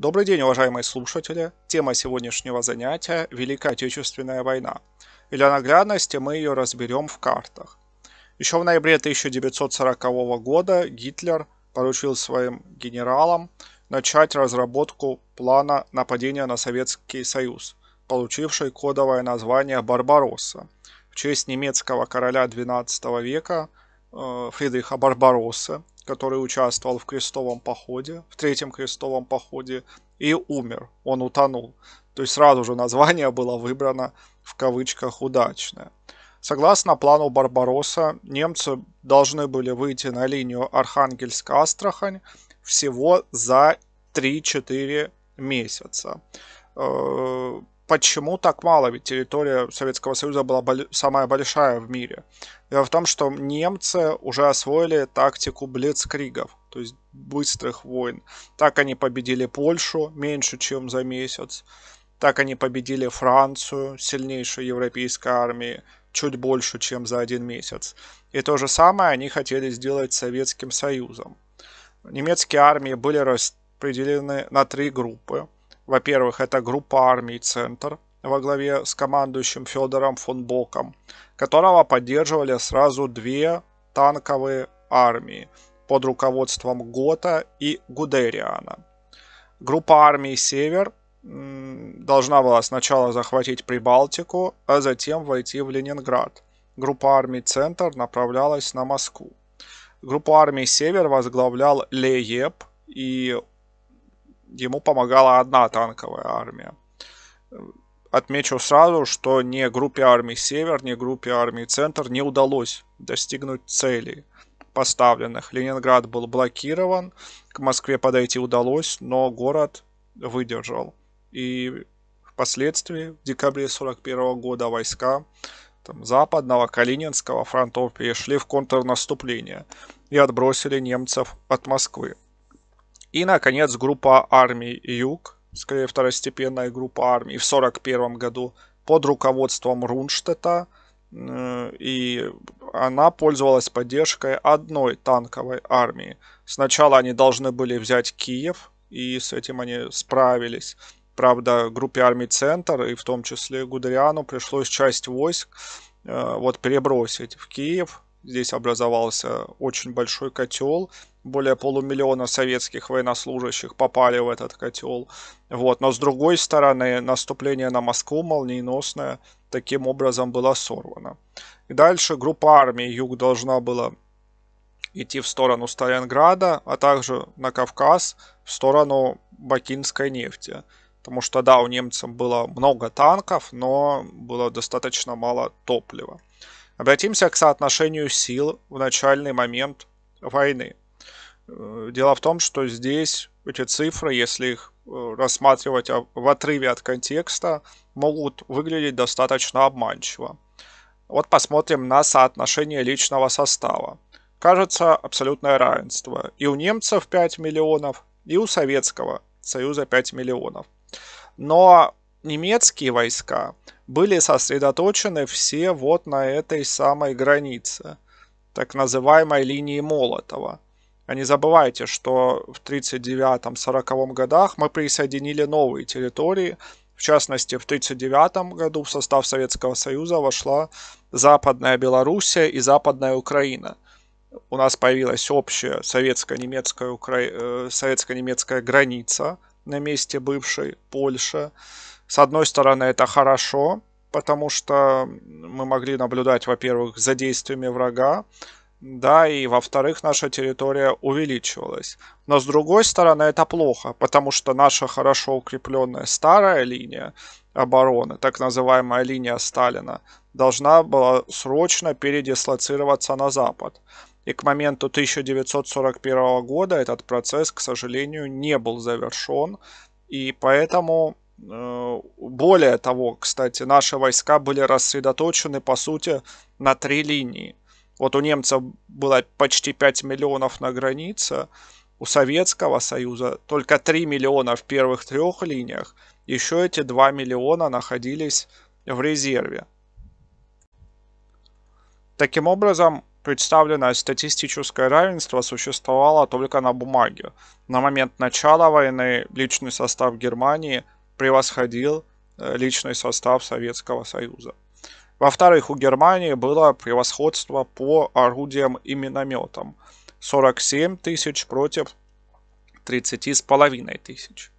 Добрый день, уважаемые слушатели! Тема сегодняшнего занятия – Великая Отечественная война. И для наглядности мы ее разберем в картах. Еще в ноябре 1940 года Гитлер поручил своим генералам начать разработку плана нападения на Советский Союз, получивший кодовое название «Барбаросса» в честь немецкого короля XII века э, Фридриха Барбароссы который участвовал в крестовом походе, в третьем крестовом походе, и умер, он утонул. То есть сразу же название было выбрано в кавычках удачное. Согласно плану Барбаросса, немцы должны были выйти на линию Архангельск-Астрахань всего за 3-4 месяца. Э, почему так мало? Ведь территория Советского Союза была бол- самая большая в мире. Дело в том, что немцы уже освоили тактику блицкригов, то есть быстрых войн. Так они победили Польшу меньше, чем за месяц. Так они победили Францию, сильнейшую европейской армии, чуть больше, чем за один месяц. И то же самое они хотели сделать с Советским Союзом. Немецкие армии были распределены на три группы. Во-первых, это группа армий «Центр» во главе с командующим Федором фон Боком, которого поддерживали сразу две танковые армии под руководством Гота и Гудериана. Группа армий «Север» должна была сначала захватить Прибалтику, а затем войти в Ленинград. Группа армий «Центр» направлялась на Москву. Группу армий «Север» возглавлял Лееп, и ему помогала одна танковая армия. Отмечу сразу, что ни группе армий Север, ни группе армий Центр не удалось достигнуть целей поставленных. Ленинград был блокирован, к Москве подойти удалось, но город выдержал. И впоследствии, в декабре 1941 года, войска там, Западного, Калининского фронтов перешли в контрнаступление и отбросили немцев от Москвы. И, наконец, группа армий Юг, скорее второстепенная группа армий, в 1941 году под руководством Рунштета. Э, и она пользовалась поддержкой одной танковой армии. Сначала они должны были взять Киев, и с этим они справились. Правда, группе армий «Центр» и в том числе Гудериану пришлось часть войск э, вот перебросить в Киев, Здесь образовался очень большой котел. Более полумиллиона советских военнослужащих попали в этот котел. Вот. Но с другой стороны, наступление на Москву молниеносное таким образом было сорвано. И дальше группа армий Юг должна была идти в сторону Сталинграда, а также на Кавказ в сторону бакинской нефти. Потому что, да, у немцев было много танков, но было достаточно мало топлива. Обратимся к соотношению сил в начальный момент войны. Э, дело в том, что здесь эти цифры, если их э, рассматривать а, в отрыве от контекста, могут выглядеть достаточно обманчиво. Вот посмотрим на соотношение личного состава. Кажется, абсолютное равенство. И у немцев 5 миллионов, и у Советского Союза 5 миллионов. Но немецкие войска были сосредоточены все вот на этой самой границе, так называемой линии Молотова. А не забывайте, что в 1939-1940 годах мы присоединили новые территории, в частности, в 1939 году в состав Советского Союза вошла Западная Белоруссия и Западная Украина. У нас появилась общая советско-немецкая, укра... Э, советско-немецкая граница на месте бывшей Польши. С одной стороны, это хорошо, потому что мы могли наблюдать, во-первых, за действиями врага, да, и во-вторых, наша территория увеличивалась. Но с другой стороны, это плохо, потому что наша хорошо укрепленная старая линия обороны, так называемая линия Сталина, должна была срочно передислоцироваться на запад. И к моменту 1941 года этот процесс, к сожалению, не был завершен, и поэтому Э, более того, кстати, наши войска были рассредоточены, по сути, на три линии. Вот у немцев было почти 5 миллионов на границе, у Советского Союза только 3 миллиона в первых трех линиях, еще эти 2 миллиона находились в резерве. Таким образом, представленное статистическое равенство существовало только на бумаге. На момент начала войны личный состав Германии – превосходил э, личный состав Советского Союза. Во-вторых, у Германии было превосходство по орудиям и минометам. 47 тысяч против 30 с половиной тысяч.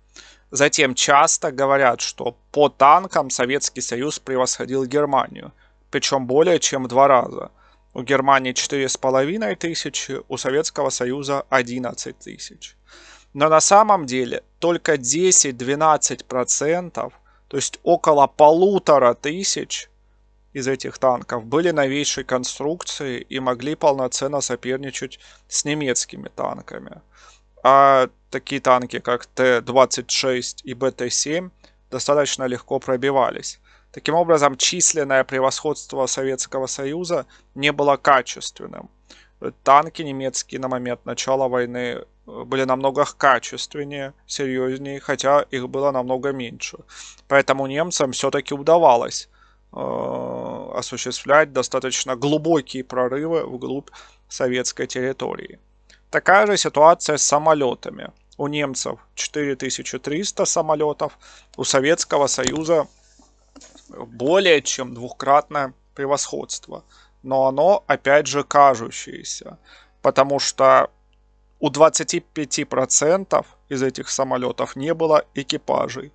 Затем часто говорят, что по танкам Советский Союз превосходил Германию, причем более чем два раза. У Германии 4,5 тысячи, у Советского Союза 11 тысяч. Но на самом деле только 10-12%, то есть около полутора тысяч из этих танков были новейшей конструкции и могли полноценно соперничать с немецкими танками. А такие танки, как Т-26 и БТ-7, достаточно легко пробивались. Таким образом, численное превосходство Советского Союза не было качественным. Танки немецкие на момент начала войны были намного качественнее, серьезнее, хотя их было намного меньше. Поэтому немцам все-таки удавалось э, осуществлять достаточно глубокие прорывы вглубь советской территории. Такая же ситуация с самолетами. У немцев 4300 самолетов, у Советского Союза более чем двухкратное превосходство. Но оно, опять же, кажущееся. Потому что у 25% из этих самолетов не было экипажей.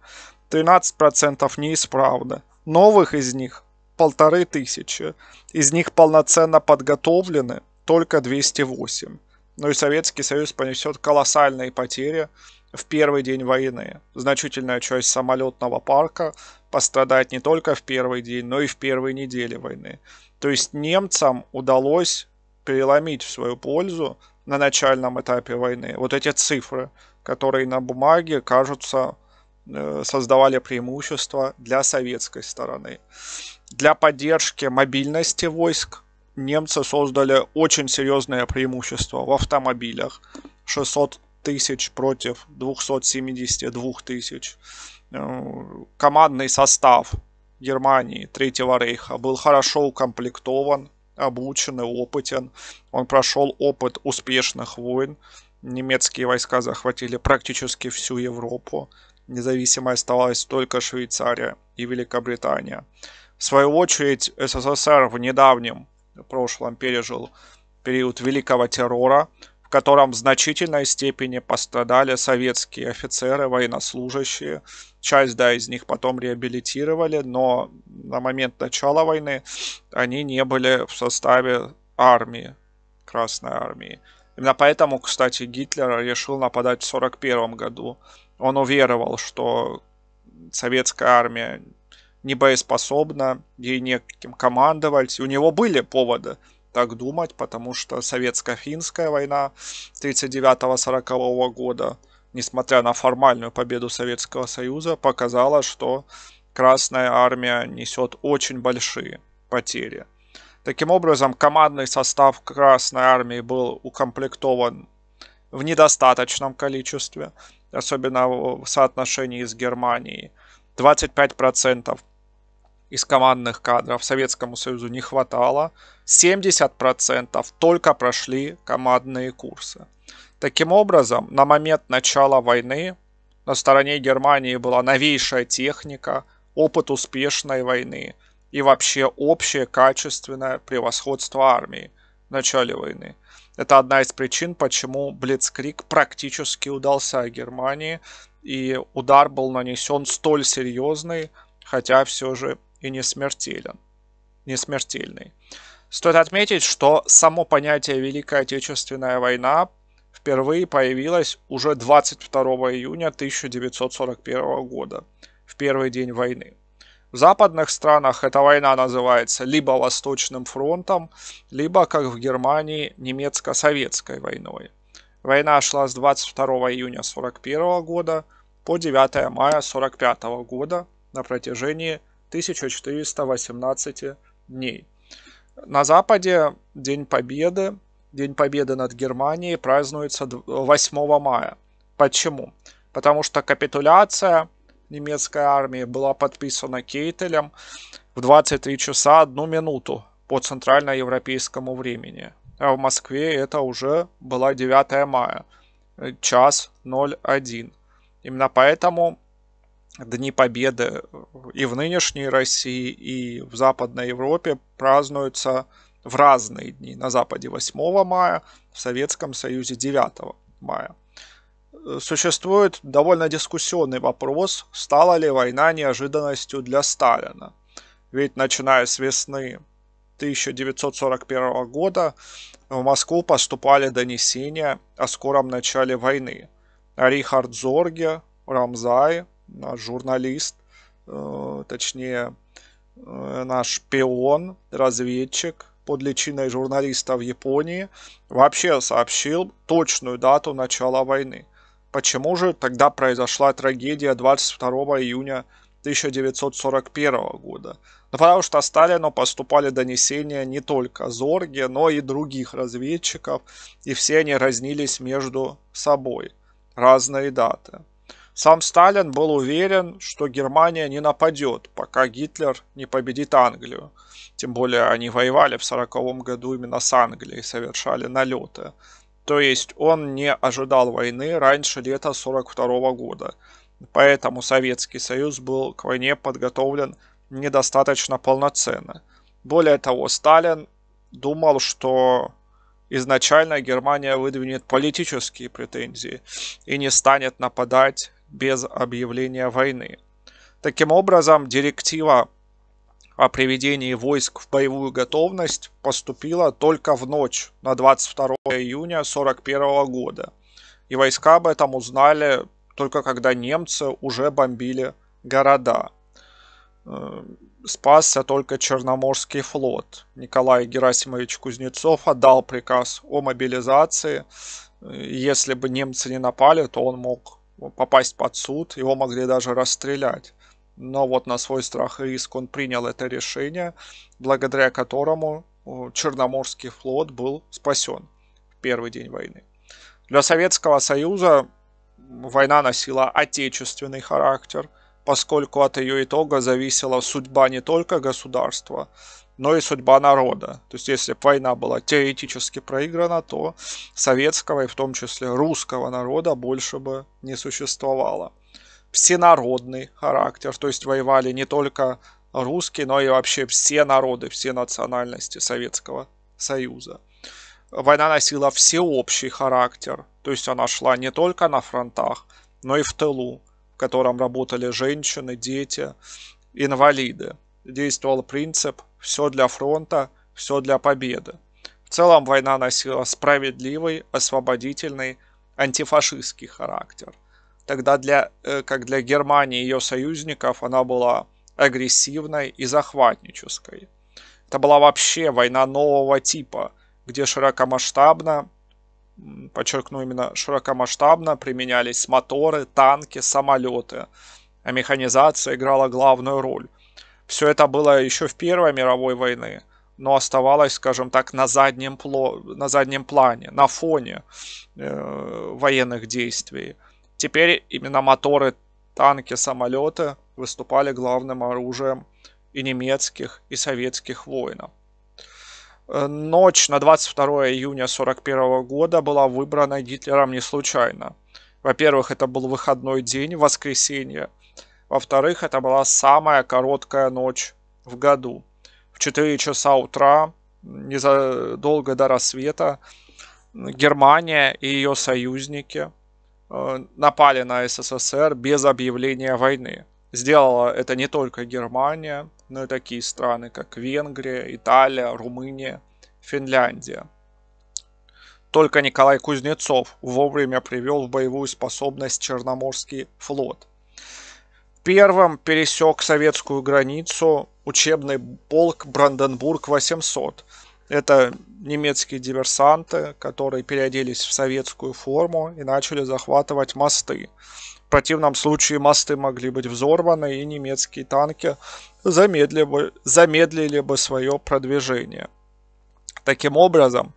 13% неисправны. Новых из них полторы тысячи. Из них полноценно подготовлены только 208. Ну и Советский Союз понесет колоссальные потери в первый день войны. Значительная часть самолетного парка пострадает не только в первый день, но и в первой неделе войны. То есть немцам удалось переломить в свою пользу на начальном этапе войны. Вот эти цифры, которые на бумаге кажутся э, создавали преимущество для советской стороны. Для поддержки мобильности войск немцы создали очень серьезное преимущество в автомобилях. 600 тысяч против 272 тысяч. Э, командный состав Германии Третьего рейха был хорошо укомплектован, обучен и опытен. Он прошел опыт успешных войн. Немецкие войска захватили практически всю Европу. Независимой оставалась только Швейцария и Великобритания. В свою очередь СССР в недавнем прошлом пережил период Великого террора, в котором в значительной степени пострадали советские офицеры, военнослужащие, Часть, да, из них потом реабилитировали, но на момент начала войны они не были в составе армии, Красной армии. Именно поэтому, кстати, Гитлер решил нападать в 1941 году. Он уверовал, что советская армия не боеспособна, ей неким командовать. И у него были поводы так думать, потому что советско-финская война 1939-1940 года – несмотря на формальную победу Советского Союза, показала, что Красная Армия несет очень большие потери. Таким образом, командный состав Красной Армии был укомплектован в недостаточном количестве, особенно в соотношении с Германией. 25% из командных кадров Советскому Союзу не хватало, 70% только прошли командные курсы. Таким образом, на момент начала войны на стороне Германии была новейшая техника, опыт успешной войны и вообще общее качественное превосходство армии в начале войны. Это одна из причин, почему Блицкрик практически удался Германии, и удар был нанесен столь серьезный, хотя все же и не смертелен. Не смертельный. Стоит отметить, что само понятие Великая Отечественная война впервые появилась уже 22 июня 1941 года, в первый день войны. В западных странах эта война называется либо Восточным фронтом, либо, как в Германии, немецко-советской войной. Война шла с 22 июня 1941 года по 9 мая 1945 года на протяжении 1418 дней. На Западе День Победы День Победы над Германией празднуется 8 мая. Почему? Потому что капитуляция немецкой армии была подписана Кейтелем в 23 часа 1 минуту по центральноевропейскому времени. А в Москве это уже была 9 мая, э, час 01. Именно поэтому Дни Победы э, и в нынешней России, и в Западной Европе празднуются в разные дни. На Западе 8 мая, в Советском Союзе 9 мая. Э, существует довольно дискуссионный вопрос, стала ли война неожиданностью для Сталина. Ведь начиная с весны 1941 года в Москву поступали донесения о скором начале войны. Рихард Зорге, Рамзай, наш журналист, э, точнее э, наш пион, разведчик, под личиной журналиста в Японии вообще сообщил точную дату начала войны. Почему же тогда произошла трагедия 22 июня 1941 года? Ну, потому что Сталину поступали донесения не только Зорге, но и других разведчиков, и все они разнились между собой. Разные даты. Сам Сталин был уверен, что Германия не нападет, пока Гитлер не победит Англию. Тем более они воевали в 1940 году именно с Англией, совершали налеты. То есть он не ожидал войны раньше лета 1942 года. Поэтому Советский Союз был к войне подготовлен недостаточно полноценно. Более того, Сталин думал, что изначально Германия выдвинет политические претензии и не станет нападать без объявления войны. Таким образом, директива о приведении войск в боевую готовность поступила только в ночь на 22 июня 1941 года. И войска об этом узнали только когда немцы уже бомбили города. Э, спасся только Черноморский флот. Николай Герасимович Кузнецов отдал приказ о мобилизации. Э, если бы немцы не напали, то он мог попасть под суд, его могли даже расстрелять. Но вот на свой страх и риск он принял это решение, благодаря которому э, Черноморский флот был спасен в первый день войны. Для Советского Союза война носила отечественный характер, поскольку от ее итога зависела судьба не только государства, но и судьба народа. То есть, если бы война была теоретически проиграна, то советского и в том числе русского народа больше бы не существовало. Всенародный характер, то есть воевали не только русские, но и вообще все народы, все национальности Советского Союза. Война носила всеобщий характер, то есть она шла не только на фронтах, но и в тылу, в котором работали женщины, дети, инвалиды действовал принцип «все для фронта, все для победы». В целом война носила справедливый, освободительный, антифашистский характер. Тогда для, э, как для Германии и ее союзников она была агрессивной и захватнической. Это была вообще война нового типа, где широкомасштабно, подчеркну именно широкомасштабно, применялись моторы, танки, самолеты, а механизация играла главную роль – все это было еще в Первой мировой войны, но оставалось, скажем так, на заднем, пло... на заднем плане, на фоне э, военных действий. Теперь именно моторы, танки, самолеты выступали главным оружием и немецких, и советских воинов. Э, ночь на 22 июня 1941 года была выбрана Гитлером не случайно. Во-первых, это был выходной день, воскресенье – во-вторых, это была самая короткая ночь в году. В 4 часа утра, незадолго до рассвета, Германия и ее союзники э, напали на СССР без объявления войны. Сделала это не только Германия, но и такие страны, как Венгрия, Италия, Румыния, Финляндия. Только Николай Кузнецов вовремя привел в боевую способность Черноморский флот – первым пересек советскую границу учебный полк Бранденбург-800. Это немецкие диверсанты, которые переоделись в советскую форму и начали захватывать мосты. В противном случае мосты могли быть взорваны, и немецкие танки замедлили бы, замедлили бы свое продвижение. Таким образом,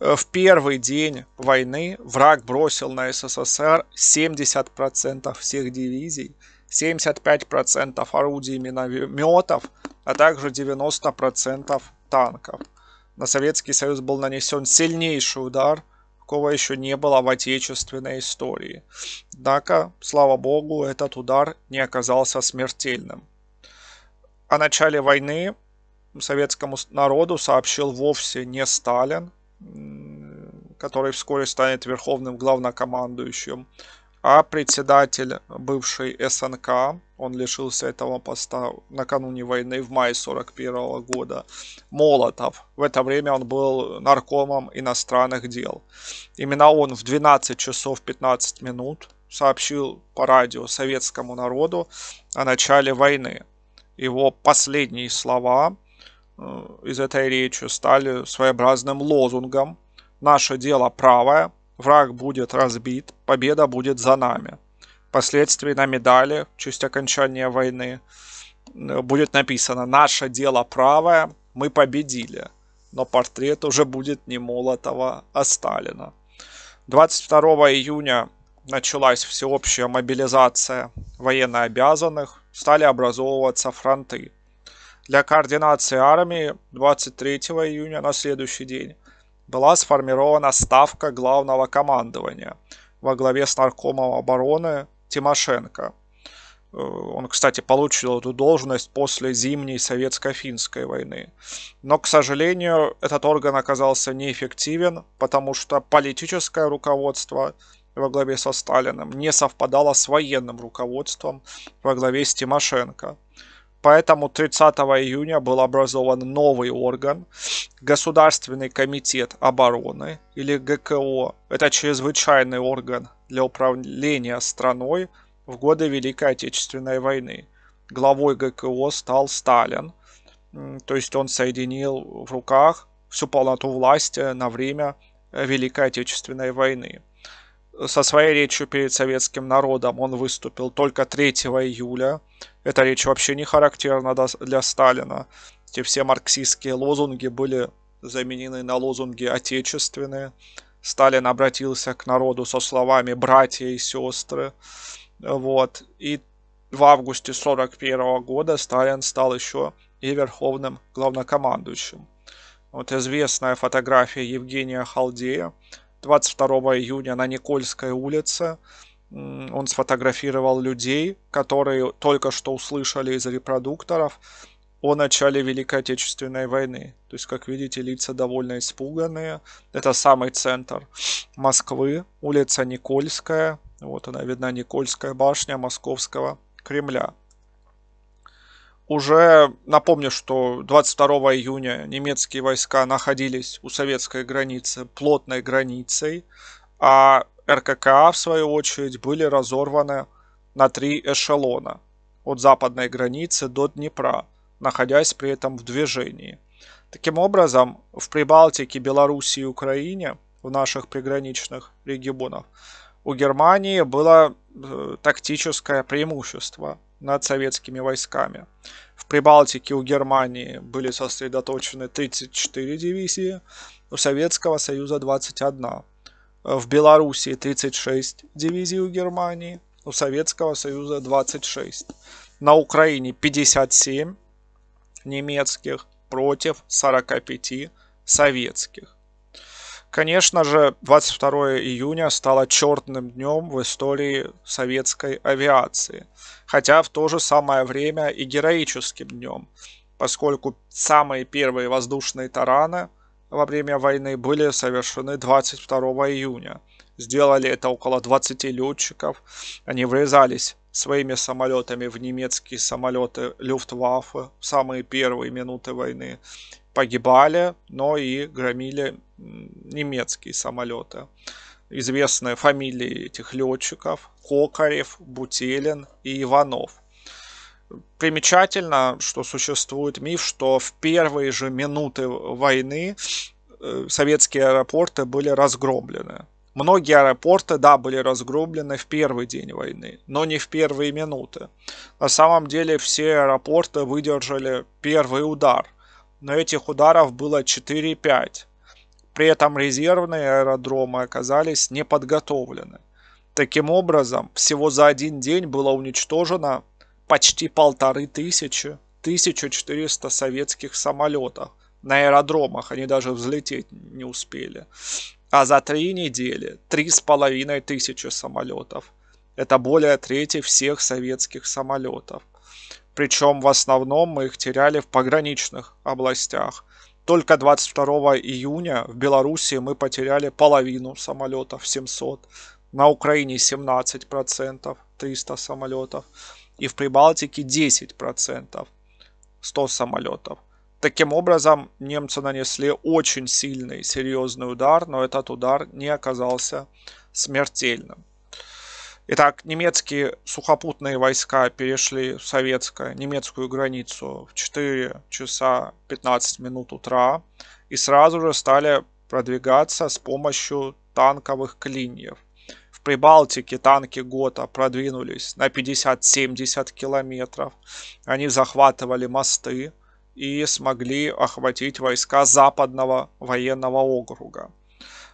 э, в первый день войны враг бросил на СССР 70% всех дивизий – 75% орудий и минометов, а также 90% танков. На Советский Союз был нанесен сильнейший удар, какого еще не было в отечественной истории. Однако, слава богу, этот удар не оказался смертельным. О начале войны советскому народу сообщил вовсе не Сталин, который вскоре станет верховным главнокомандующим а председатель бывший СНК, он лишился этого поста накануне войны в мае 41 года, Молотов. В это время он был наркомом иностранных дел. Именно он в 12 часов 15 минут сообщил по радио советскому народу о начале войны. Его последние слова э, из этой речи стали своеобразным лозунгом «Наше дело правое, Враг будет разбит, победа будет за нами. Впоследствии на медали в честь окончания войны э, будет написано «Наше дело правое, мы победили». Но портрет уже будет не Молотова, а Сталина. 22 июня началась всеобщая мобилизация военнообязанных, стали образовываться фронты. Для координации армии 23 июня на следующий день была сформирована ставка главного командования во главе с наркомом обороны Тимошенко. Э, он, кстати, получил эту должность после зимней советско-финской войны. Но, к сожалению, этот орган оказался неэффективен, потому что политическое руководство во главе со Сталиным не совпадало с военным руководством во главе с Тимошенко. Поэтому 30 июня был образован новый орган – Государственный комитет обороны или ГКО. Это чрезвычайный орган для управления страной в годы Великой Отечественной войны. Главой ГКО стал Сталин, то есть он соединил в руках всю полноту власти на время Великой Отечественной войны. Со своей речью перед советским народом он выступил только 3 июля – эта речь вообще не характерна для Сталина. Те все марксистские лозунги были заменены на лозунги отечественные. Сталин обратился к народу со словами «братья и сестры». Вот. И в августе 1941 года Сталин стал еще и верховным главнокомандующим. Вот известная фотография Евгения Халдея 22 июня на Никольской улице – он сфотографировал людей, которые только что услышали из репродукторов о начале Великой Отечественной войны. То есть, как видите, лица довольно испуганные. Это самый центр Москвы, улица Никольская. Вот она видна, Никольская башня Московского Кремля. Уже напомню, что 22 июня немецкие войска находились у советской границы плотной границей, а РККА, в свою очередь, были разорваны на три эшелона от западной границы до Днепра, находясь при этом в движении. Таким образом, в Прибалтике, Белоруссии и Украине, в наших приграничных регионах, у Германии было э, тактическое преимущество над советскими войсками. В Прибалтике у Германии были сосредоточены 34 дивизии, у Советского Союза 21 в Белоруссии 36 дивизий у Германии, у Советского Союза 26. На Украине 57 немецких против 45 советских. Конечно же, 22 июня стало черным днем в истории советской авиации, хотя в то же самое время и героическим днем, поскольку самые первые воздушные тараны – во время войны были совершены 22 июня. Сделали это около 20 летчиков. Они врезались своими самолетами в немецкие самолеты Люфтваффе в самые первые минуты войны. Погибали, но и громили немецкие самолеты. Известные фамилии этих летчиков – Кокарев, Бутелин и Иванов примечательно, что существует миф, что в первые же минуты войны э, советские аэропорты были разгромлены. Многие аэропорты, да, были разгромлены в первый день войны, но не в первые минуты. На самом деле все аэропорты выдержали первый удар, но этих ударов было 4-5. При этом резервные аэродромы оказались неподготовлены. Таким образом, всего за один день было уничтожено почти полторы тысячи, 1400 советских самолетов на аэродромах, они даже взлететь не успели. А за три недели три с половиной тысячи самолетов. Это более трети всех советских самолетов. Причем в основном мы их теряли в пограничных областях. Только 22 июня в Белоруссии мы потеряли половину самолетов, 700. На Украине 17%, 300 самолетов и в Прибалтике 10%, 100 самолетов. Таким образом, немцы нанесли очень сильный, серьезный удар, но этот удар не оказался смертельным. Итак, немецкие сухопутные войска перешли в советско-немецкую границу в 4 часа 15 минут утра и сразу же стали продвигаться с помощью танковых клиньев – Прибалтике танки ГОТА продвинулись на 50-70 километров. Они захватывали мосты и смогли охватить войска Западного военного округа.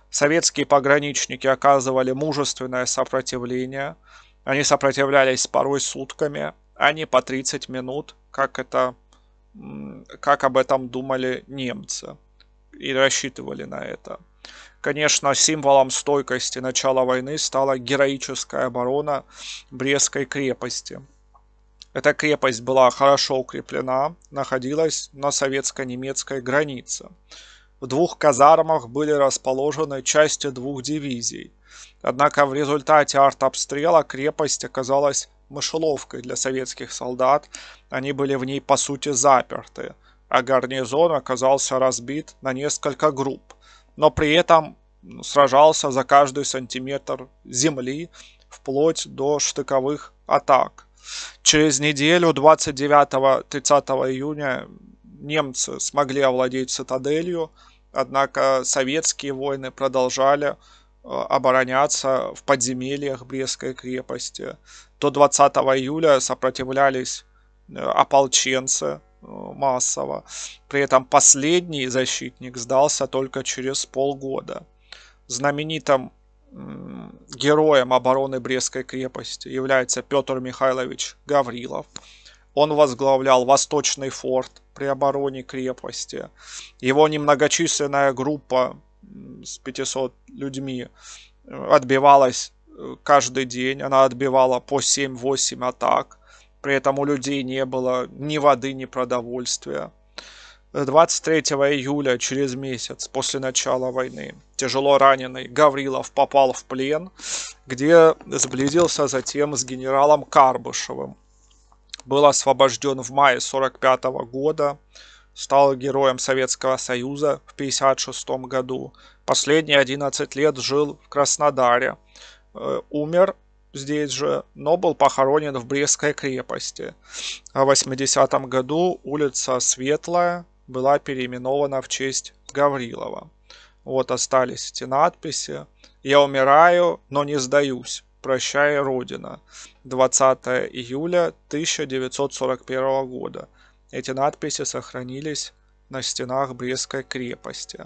Советские пограничники оказывали мужественное сопротивление. Они сопротивлялись порой сутками, а не по 30 минут, как, это, как об этом думали немцы и рассчитывали на это. Конечно, символом стойкости начала войны стала героическая оборона Брестской крепости. Эта крепость была хорошо укреплена, находилась на советско-немецкой границе. В двух казармах были расположены части двух дивизий. Однако в результате артобстрела крепость оказалась мышеловкой для советских солдат, они были в ней по сути заперты, а гарнизон оказался разбит на несколько групп но при этом сражался за каждый сантиметр земли вплоть до штыковых атак. Через неделю, 29-30 июня, немцы смогли овладеть цитаделью, однако советские войны продолжали э, обороняться в подземельях Брестской крепости. До 20 июля сопротивлялись э, ополченцы, Э, массово. При этом последний защитник сдался только через полгода. Знаменитым героем обороны Брестской крепости является Петр Михайлович Гаврилов. Он возглавлял Восточный форт при обороне крепости. Его немногочисленная группа с 500 людьми э, отбивалась э, каждый день. Она отбивала по 7-8 атак. При этом у людей не было ни воды, ни продовольствия. 23 июля, через месяц после начала войны, тяжело раненый Гаврилов попал в плен, где сблизился затем с генералом Карбышевым. Был освобожден в мае 1945 года, стал героем Советского Союза в 1956 году. Последние 11 лет жил в Краснодаре. Э, умер здесь же, но был похоронен в Брестской крепости. А в 80 году улица Светлая была переименована в честь Гаврилова. Вот остались эти надписи. «Я умираю, но не сдаюсь. Прощай, Родина». 20 июля 1941 года. Эти надписи сохранились на стенах Брестской крепости.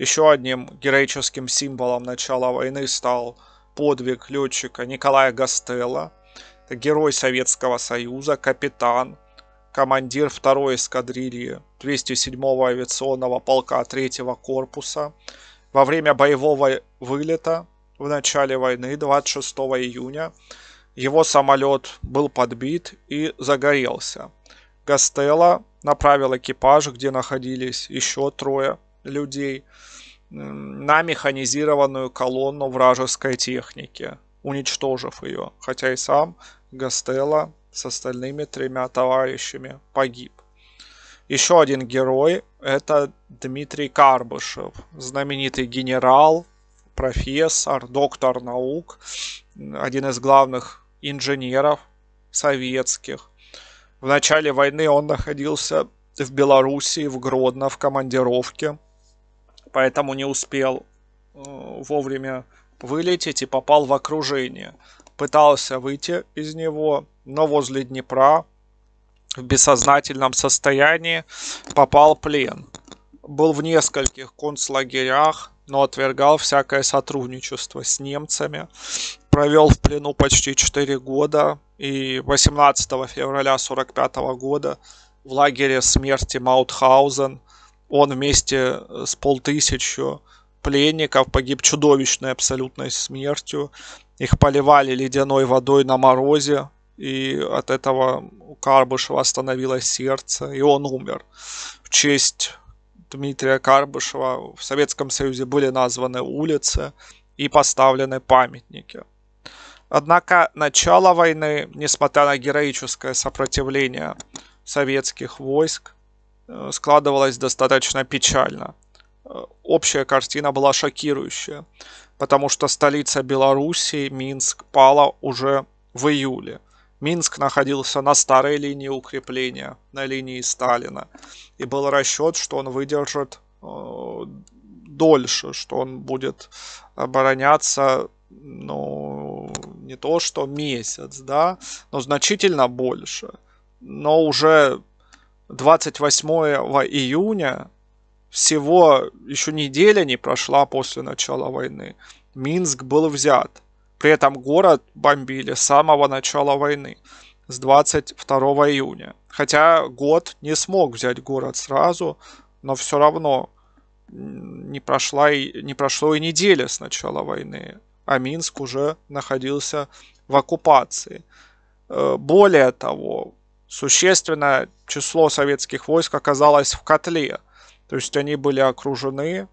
Еще одним героическим символом начала войны стал подвиг летчика Николая Гастелла, герой Советского Союза, капитан, командир 2 эскадрильи 207-го авиационного полка 3-го корпуса во время боевого вылета в начале войны 26 июня его самолет был подбит и загорелся. Гастелло направил экипаж, где находились еще трое людей – на механизированную колонну вражеской техники, уничтожив ее, хотя и сам Гастелло с остальными тремя товарищами погиб. Еще один герой – это Дмитрий Карбышев, знаменитый генерал, профессор, доктор наук, один из главных инженеров советских. В начале войны он находился в Белоруссии, в Гродно, в командировке – поэтому не успел э, вовремя вылететь и попал в окружение. Пытался выйти из него, но возле Днепра в бессознательном состоянии попал в плен. Был в нескольких концлагерях, но отвергал всякое сотрудничество с немцами. Провел в плену почти 4 года и 18 февраля 1945 года в лагере смерти Маутхаузен он вместе э, с полтысячи пленников погиб чудовищной абсолютной смертью. Их поливали ледяной водой на морозе, и от этого у Карбышева остановилось сердце, и он умер. В честь Дмитрия Карбышева в Советском Союзе были названы улицы и поставлены памятники. Однако начало войны, несмотря на героическое сопротивление советских войск, Э, складывалась достаточно печально. Э, общая картина была шокирующая, потому что столица Белоруссии, Минск, пала уже в июле. Минск находился на старой линии укрепления, на линии Сталина. И был расчет, что он выдержит э, дольше, что он будет обороняться, ну, не то что месяц, да, но значительно больше. Но уже 28 июня, всего еще неделя не прошла после начала войны, Минск был взят. При этом город бомбили с самого начала войны, с 22 июня. Хотя год не смог взять город сразу, но все равно не, прошла и, не прошло и недели с начала войны, а Минск уже находился в оккупации. Э, более того, существенно число советских войск оказалось в котле. То есть они были окружены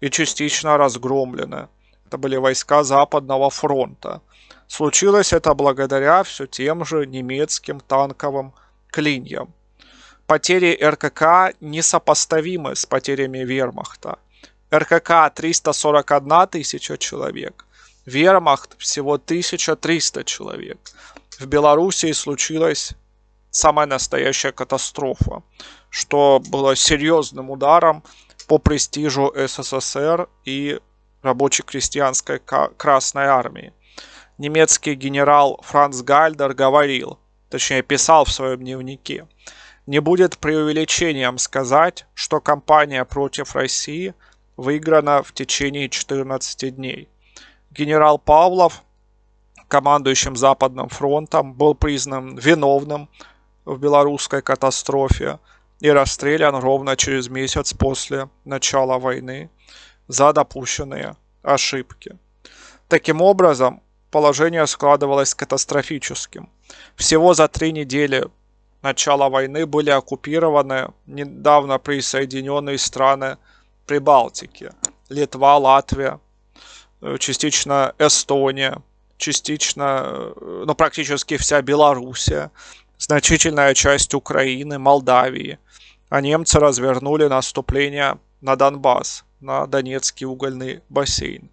и частично разгромлены. Это были войска Западного фронта. Случилось это благодаря все тем же немецким танковым клиньям. Потери РКК несопоставимы с потерями вермахта. РКК 341 тысяча человек, вермахт всего 1300 человек. В Белоруссии случилось самая настоящая катастрофа, что было серьезным ударом по престижу СССР и рабоче-крестьянской Красной Армии. Немецкий генерал Франц Гальдер говорил, точнее писал в своем дневнике, не будет преувеличением сказать, что кампания против России выиграна в течение 14 дней. Генерал Павлов, командующим Западным фронтом, был признан виновным в белорусской катастрофе и расстрелян ровно через месяц после начала войны за допущенные ошибки. Таким образом, положение складывалось катастрофическим. Всего за три недели начала войны были оккупированы недавно присоединенные страны Прибалтики. Литва, Латвия, э, частично Эстония, частично, э, ну, практически вся Белоруссия, значительная часть Украины, Молдавии. А немцы развернули наступление на Донбасс, на Донецкий угольный бассейн.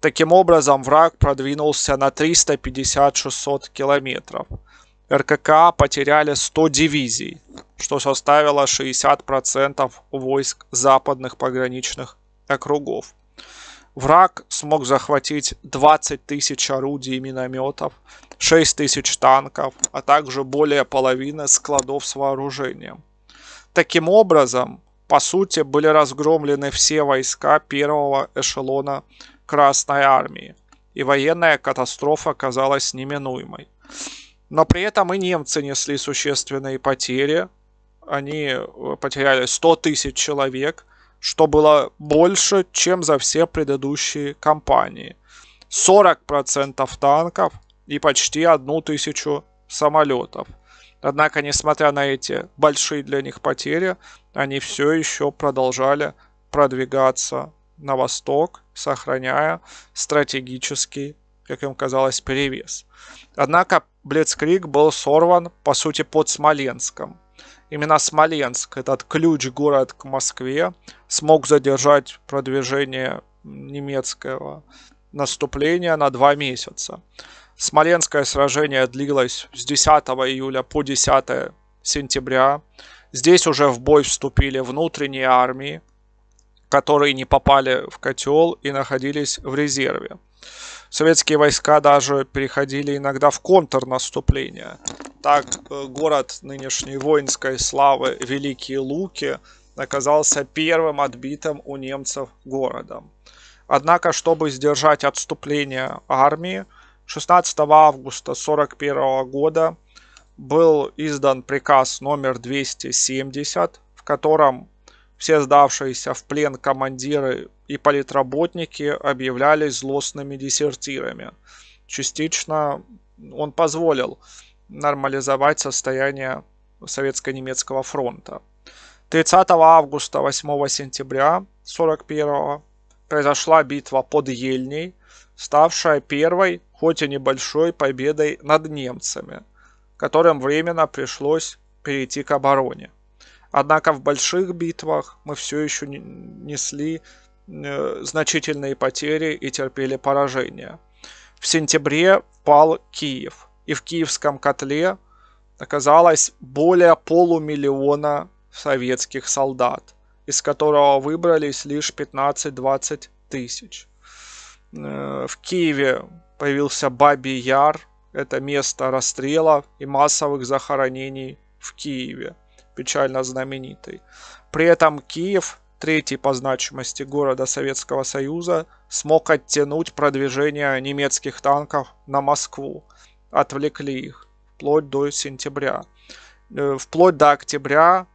Таким образом, враг продвинулся на 350-600 километров. РКК потеряли 100 дивизий, что составило 60% войск западных пограничных округов. Враг смог захватить 20 тысяч орудий и минометов, 6 тысяч танков, а также более половины складов с вооружением. Таким образом, по сути, были разгромлены все войска первого эшелона Красной Армии, и военная катастрофа казалась неминуемой. Но при этом и немцы несли существенные потери. Они э, потеряли 100 тысяч человек, что было больше, чем за все предыдущие кампании. 40% танков и почти одну тысячу самолетов. Однако, несмотря на эти большие для них потери, они все еще продолжали продвигаться на восток, сохраняя стратегический, как им казалось, перевес. Однако Блицкрик был сорван, по сути, под Смоленском. Именно Смоленск, этот ключ-город к Москве, смог задержать продвижение немецкого наступления на два месяца. Смоленское сражение длилось с 10 июля по 10 сентября. Здесь уже в бой вступили внутренние армии, которые не попали в котел и находились в резерве советские войска даже переходили иногда в контрнаступление. Так э, город нынешней воинской славы Великие Луки оказался первым отбитым у немцев городом. Однако, чтобы сдержать отступление армии, 16 августа 1941 года был издан приказ номер 270, в котором все сдавшиеся в плен командиры и политработники объявлялись злостными десертирами. Частично он позволил нормализовать состояние Советско-немецкого фронта. 30 августа 8 сентября 41 произошла битва под Ельней, ставшая первой, хоть и небольшой, победой над немцами, которым временно пришлось перейти к обороне. Однако в больших битвах мы все еще несли э, значительные потери и терпели поражения. В сентябре пал Киев, и в киевском котле оказалось более полумиллиона советских солдат, из которого выбрались лишь 15-20 тысяч. Э, в Киеве появился Бабий Яр, это место расстрелов и массовых захоронений в Киеве печально знаменитый. При этом Киев, третий по значимости города Советского Союза, смог оттянуть продвижение немецких танков на Москву. Отвлекли их вплоть до сентября. Э, вплоть до октября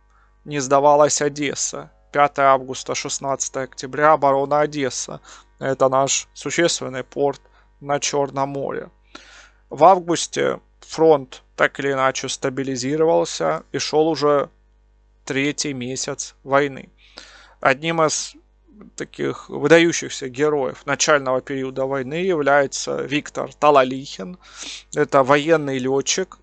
не сдавалась Одесса. 5 августа, 16 октября оборона Одесса. Это наш существенный порт на Черном море. В августе фронт так или иначе стабилизировался и шел уже третий месяц войны. Одним из таких выдающихся героев начального периода войны является Виктор Талалихин. Это военный летчик,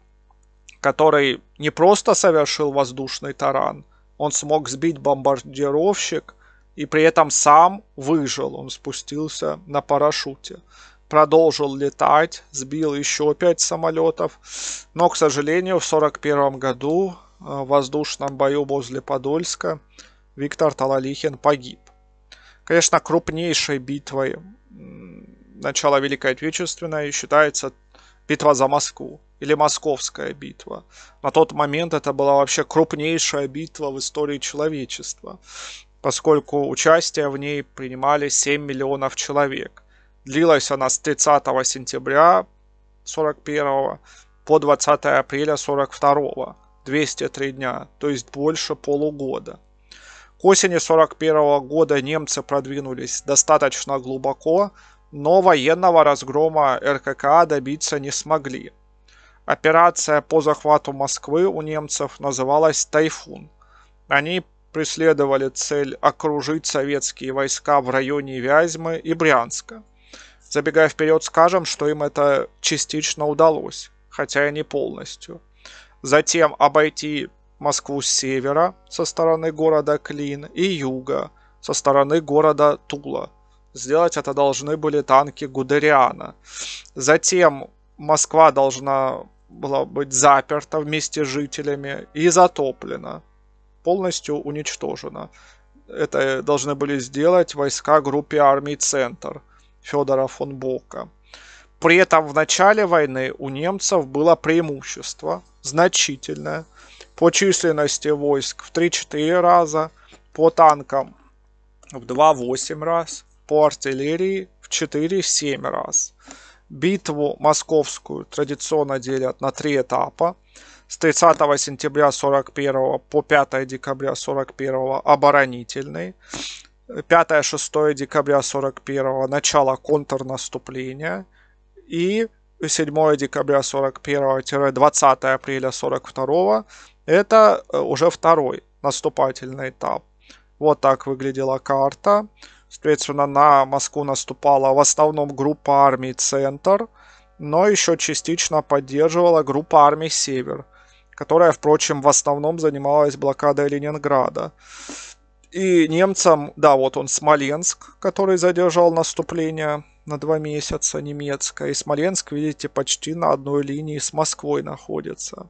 который не просто совершил воздушный таран, он смог сбить бомбардировщик и при этом сам выжил, он спустился на парашюте продолжил летать, сбил еще пять самолетов, но, к сожалению, в 1941 году э, в воздушном бою возле Подольска Виктор Талалихин погиб. Конечно, крупнейшей битвой начала Великой Отечественной считается битва за Москву или Московская битва. На тот момент это была вообще крупнейшая битва в истории человечества, поскольку участие в ней принимали 7 миллионов человек. Длилась она с 30 сентября 41 по 20 апреля 42 203 дня, то есть больше полугода. К осени 41 года немцы продвинулись достаточно глубоко, но военного разгрома РКК добиться не смогли. Операция по захвату Москвы у немцев называлась «Тайфун». Они преследовали цель окружить советские войска в районе Вязьмы и Брянска – Забегая вперед, скажем, что им это частично удалось, хотя и не полностью. Затем обойти Москву с севера, со стороны города Клин, и юга, со стороны города Тула. Сделать это должны были танки Гудериана. Затем Москва должна была быть заперта вместе с жителями и затоплена, полностью уничтожена. Это должны были сделать войска группе армий «Центр», Федора фон Бока. При этом в начале войны у немцев было преимущество значительное по численности войск в 3-4 раза, по танкам в 2-8 раз, по артиллерии в 4-7 раз. Битву московскую традиционно делят на три этапа. С 30 сентября 41 по 5 декабря 41 оборонительный, 5-6 декабря 41 начало контрнаступления и 7 декабря 41-20 апреля 42 это э, уже второй наступательный этап. Вот так выглядела карта. Соответственно, на Москву наступала в основном группа армий «Центр», но еще частично поддерживала группа армий «Север», которая, впрочем, в основном занималась блокадой Ленинграда. И немцам, да, вот он Смоленск, который задержал наступление на два месяца немецкое. И Смоленск, видите, почти на одной линии с Москвой находится.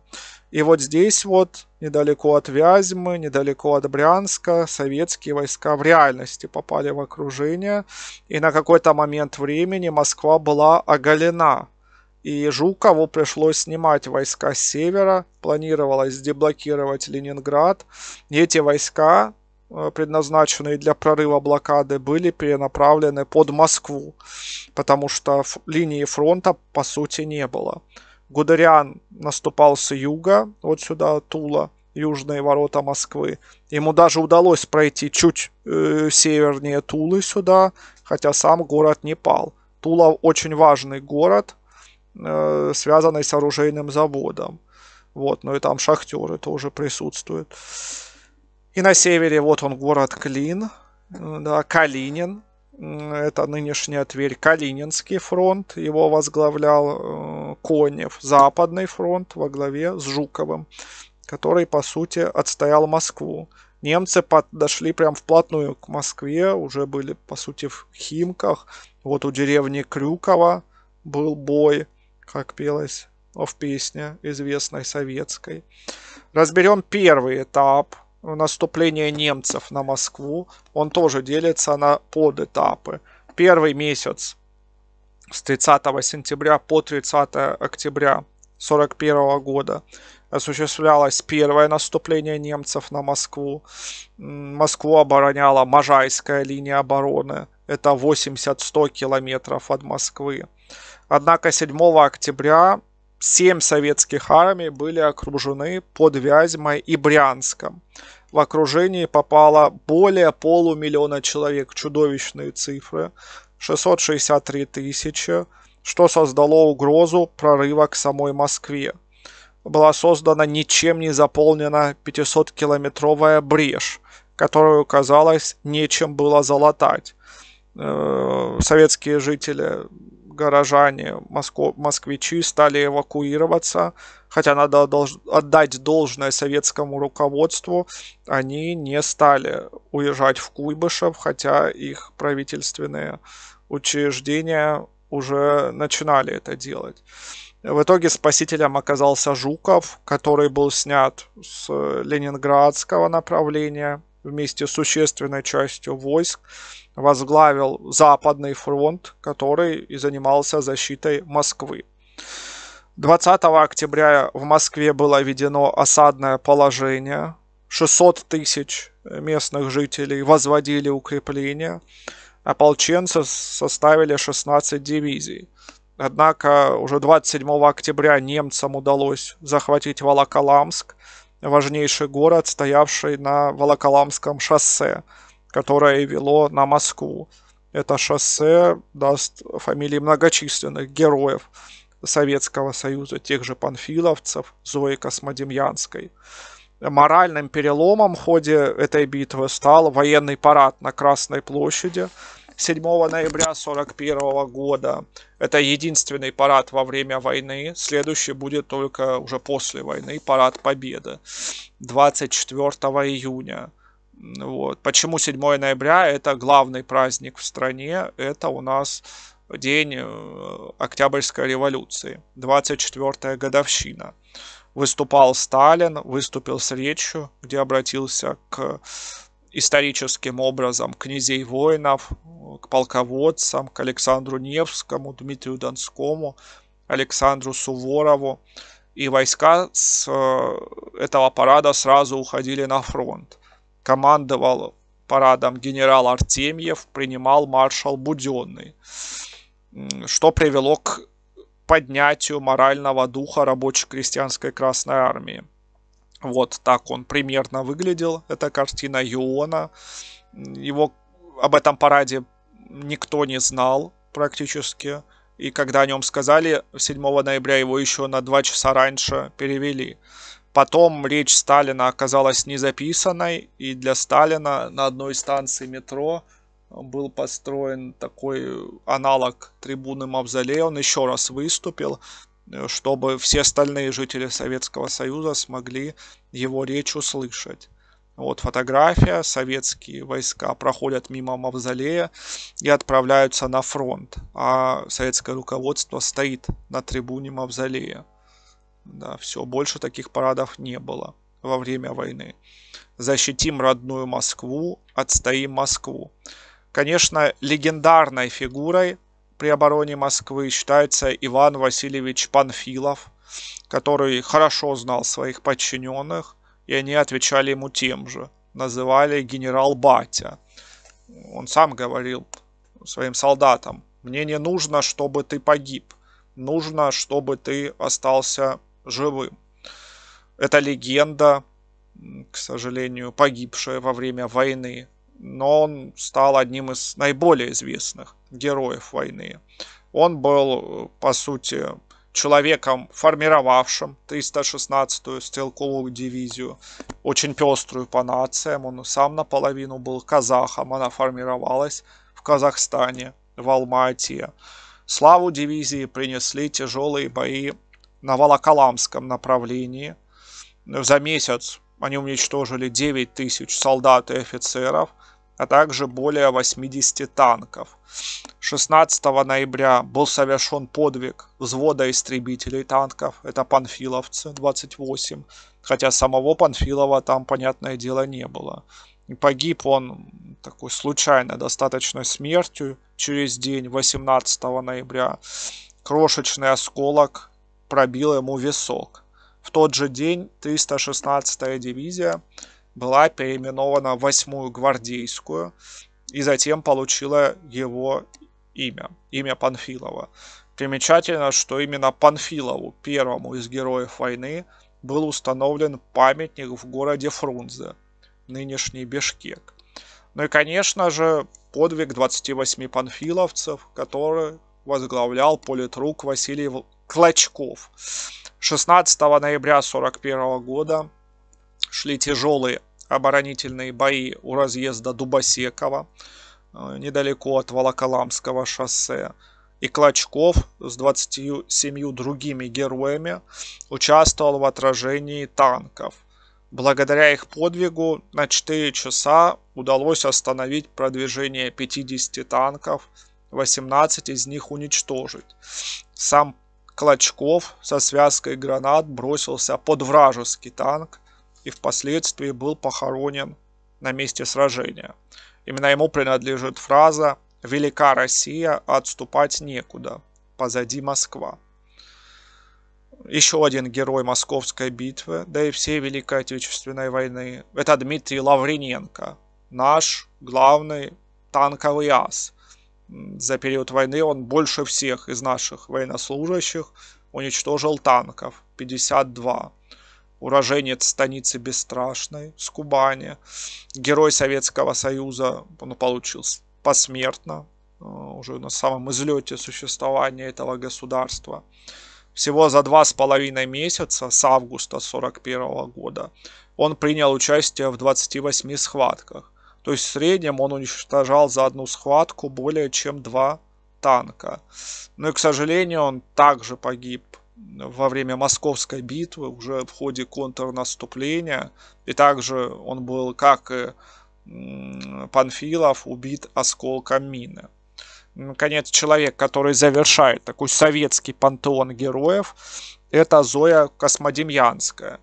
И вот здесь вот, недалеко от Вязьмы, недалеко от Брянска, советские войска в реальности попали в окружение. И на какой-то момент времени Москва была оголена. И Жукову пришлось снимать войска с севера, планировалось деблокировать Ленинград. И эти войска Э, предназначенные для прорыва блокады, были перенаправлены под Москву, потому что линии фронта по сути не было. Гудериан наступал с юга, вот сюда, Тула, южные ворота Москвы. Ему даже удалось пройти чуть э, севернее Тулы сюда, хотя сам город не пал. Тула очень важный город, э, связанный с оружейным заводом. Вот, ну и там шахтеры тоже присутствуют. И на севере вот он город Клин, да, Калинин, это нынешняя Тверь, Калининский фронт, его возглавлял э, Конев, Западный фронт во главе с Жуковым, который, по сути, отстоял Москву. Немцы подошли прям вплотную к Москве, уже были, по сути, в Химках. Вот у деревни Крюкова был бой, как пелось в песне известной советской. Разберем первый этап – Наступление немцев на Москву, он тоже делится на подэтапы. Первый месяц с 30 сентября по 30 октября 1941 года осуществлялось первое наступление немцев на Москву. Москву обороняла Можайская линия обороны. Это 80-100 километров от Москвы. Однако 7 октября Семь советских армий были окружены под Вязьмой и Брянском. В окружении попало более полумиллиона человек, чудовищные цифры, 663 тысячи, что создало угрозу прорыва к самой Москве. Была создана ничем не заполнена 500-километровая брешь, которую, казалось, нечем было залатать э, советские жители горожане, моско, москвичи стали эвакуироваться, хотя надо долж, отдать должное советскому руководству, они не стали уезжать в Куйбышев, хотя их правительственные учреждения уже начинали это делать. В итоге спасителем оказался Жуков, который был снят с ленинградского направления – вместе с существенной частью войск возглавил Западный фронт, который и занимался защитой Москвы. 20 октября в Москве было введено осадное положение. 600 тысяч местных жителей возводили укрепления. Ополченцы составили 16 дивизий. Однако уже 27 октября немцам удалось захватить Волоколамск – важнейший город, стоявший на Волоколамском шоссе, которое вело на Москву. Это шоссе даст фамилии многочисленных героев Советского Союза, тех же панфиловцев, Зои Космодемьянской. Моральным переломом в ходе этой битвы стал военный парад на Красной площади – 7 ноября 1941 года. Это единственный парад во время войны. Следующий будет только уже после войны, парад Победы. 24 июня. Вот. Почему 7 ноября это главный праздник в стране? Это у нас день э, Октябрьской революции, 24-я годовщина. Выступал Сталин, выступил с речью, где обратился к историческим образом князей воинов, к полководцам, к Александру Невскому, Дмитрию Донскому, Александру Суворову. И войска с э, этого парада сразу уходили на фронт. Командовал парадом генерал Артемьев, принимал маршал Буденный, что привело к поднятию морального духа рабоче-крестьянской Красной Армии. Вот так он примерно выглядел. эта картина Юона. Его об этом параде никто не знал практически. И когда о нем сказали, 7 ноября его еще на 2 часа раньше перевели. Потом речь Сталина оказалась незаписанной, и для Сталина на одной станции метро был построен такой аналог трибуны Мавзолея. Он еще раз выступил чтобы все остальные жители Советского Союза смогли его речь услышать. Вот фотография, советские войска проходят мимо мавзолея и отправляются на фронт, а советское руководство стоит на трибуне мавзолея. Да, все, больше таких парадов не было во время войны. Защитим родную Москву, отстоим Москву. Конечно, легендарной фигурой при обороне Москвы считается Иван Васильевич Панфилов, который хорошо знал своих подчиненных, и они отвечали ему тем же. Называли генерал Батя. Он сам говорил своим солдатам, мне не нужно, чтобы ты погиб. Нужно, чтобы ты остался живым. Это легенда, к сожалению, погибшая во время войны. Но он стал одним из наиболее известных героев войны. Он был, по сути, человеком, формировавшим 316-ю стрелковую дивизию, очень пеструю по нациям. Он сам наполовину был казахом, она формировалась в Казахстане, в Алмате. Славу дивизии принесли тяжелые бои на Волоколамском направлении. За месяц они уничтожили 9 тысяч солдат и офицеров – а также более 80 танков. 16 ноября был совершен подвиг взвода истребителей танков, это панфиловцы 28, хотя самого Панфилова там, понятное дело, не было. И погиб он такой случайно, достаточно смертью через день 18 ноября. Крошечный осколок пробил ему висок. В тот же день 316-я дивизия была переименована в 8-ю гвардейскую и затем получила его имя, имя Панфилова. Примечательно, что именно Панфилову, первому из героев войны, был установлен памятник в городе Фрунзе, нынешний Бишкек. Ну и, конечно же, подвиг 28 панфиловцев, который возглавлял политрук Василий Клочков. 16 ноября 1941 года шли тяжелые оборонительные бои у разъезда Дубосекова, э, недалеко от Волоколамского шоссе. И Клочков с 27 другими героями участвовал в отражении танков. Благодаря их подвигу на 4 часа удалось остановить продвижение 50 танков, 18 из них уничтожить. Сам Клочков со связкой гранат бросился под вражеский танк, и впоследствии был похоронен на месте сражения. Именно ему принадлежит фраза «Велика Россия, а отступать некуда, позади Москва». Еще один герой Московской битвы, да и всей Великой Отечественной войны, это Дмитрий Лаврененко, наш главный танковый ас. За период войны он больше всех из наших военнослужащих уничтожил танков, 52 уроженец станицы Бесстрашной с Кубани, герой Советского Союза, он получил посмертно, э, уже на самом излете существования этого государства. Всего за два с половиной месяца, с августа 1941 года, он принял участие в 28 схватках. То есть в среднем он уничтожал за одну схватку более чем два танка. Ну и, к сожалению, он также погиб во время Московской битвы, уже в ходе контрнаступления. И также он был, как и Панфилов, убит осколком мины. Наконец, человек, который завершает такой советский пантеон героев, это Зоя Космодемьянская,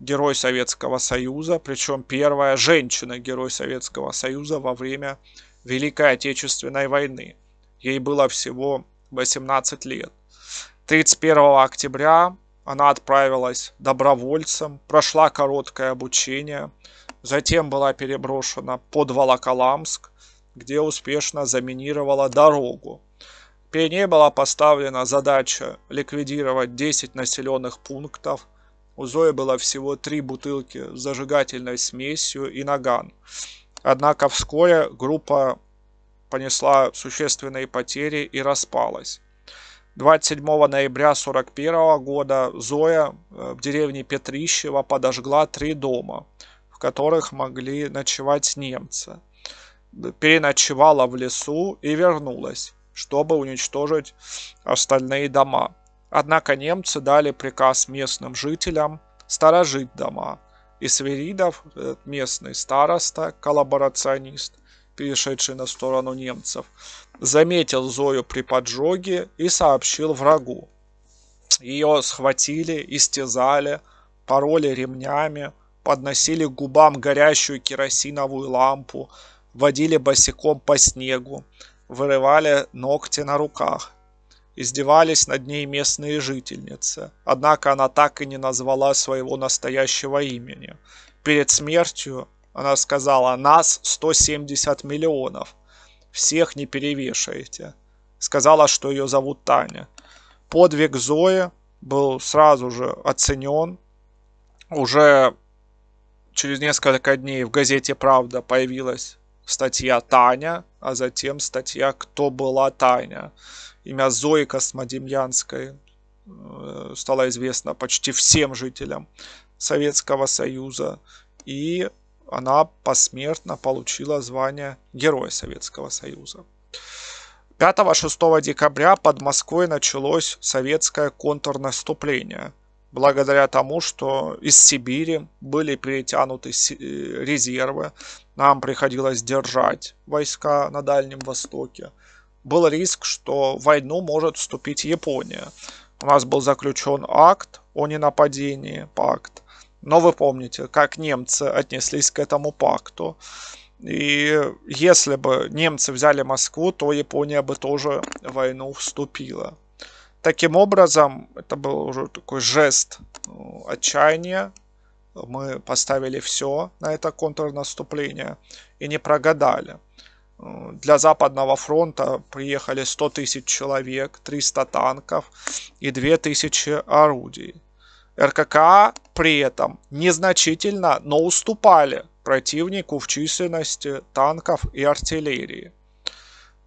герой Советского Союза, причем первая женщина-герой Советского Союза во время Великой Отечественной войны. Ей было всего 18 лет. 31 октября она отправилась добровольцем, прошла короткое обучение, затем была переброшена под Волоколамск, где успешно заминировала дорогу. Перед ней была поставлена задача ликвидировать 10 населенных пунктов. У Зои было всего три бутылки с зажигательной смесью и наган. Однако вскоре группа понесла существенные потери и распалась. 27 ноября 1941 года Зоя э, в деревне Петрищева подожгла три дома, в которых могли ночевать немцы. Переночевала в лесу и вернулась, чтобы уничтожить остальные дома. Однако немцы дали приказ местным жителям сторожить дома. И Сверидов, э, местный староста, коллаборационист, перешедший на сторону немцев, заметил Зою при поджоге и сообщил врагу. Ее схватили, истязали, пороли ремнями, подносили к губам горящую керосиновую лампу, водили босиком по снегу, вырывали ногти на руках. Издевались над ней местные жительницы, однако она так и не назвала своего настоящего имени. Перед смертью она сказала, нас 170 миллионов. Всех не перевешаете. Сказала, что ее зовут Таня. Подвиг Зои был сразу же оценен. Уже через несколько дней в газете «Правда» появилась статья Таня, а затем статья «Кто была Таня?». Имя Зои Космодемьянской э, стало известно почти всем жителям Советского Союза. И она посмертно получила звание Героя Советского Союза. 5-6 декабря под Москвой началось советское контрнаступление. Благодаря тому, что из Сибири были перетянуты э, резервы, нам приходилось держать войска на Дальнем Востоке. Был риск, что в войну может вступить Япония. У нас был заключен акт о ненападении, пакт. Но вы помните, как немцы отнеслись к этому пакту. И если бы немцы взяли Москву, то Япония бы тоже в войну вступила. Таким образом, это был уже такой жест э, отчаяния. Мы поставили все на это контрнаступление и не прогадали. Э, для Западного фронта приехали 100 тысяч человек, 300 танков и 2000 орудий. РКК при этом незначительно, но уступали противнику в численности танков и артиллерии.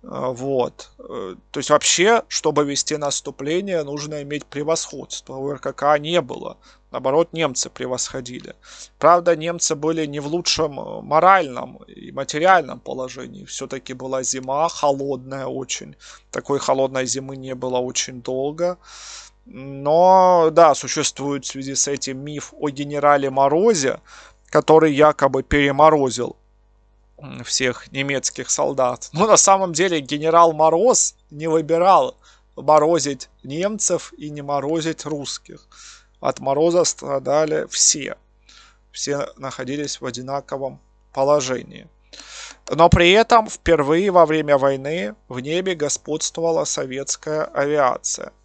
Э, вот. Э, то есть вообще, чтобы вести наступление, нужно иметь превосходство. У РКК не было. Наоборот, немцы превосходили. Правда, немцы были не в лучшем э, моральном и материальном положении. Все-таки была зима, холодная очень. Такой холодной зимы не было очень долго. Но да, существует в связи с этим миф о генерале Морозе, который якобы переморозил всех немецких солдат. Но на самом деле генерал Мороз не выбирал морозить немцев и не морозить русских. От мороза страдали все. Все находились в одинаковом положении. Но при этом впервые во время войны в небе господствовала советская авиация –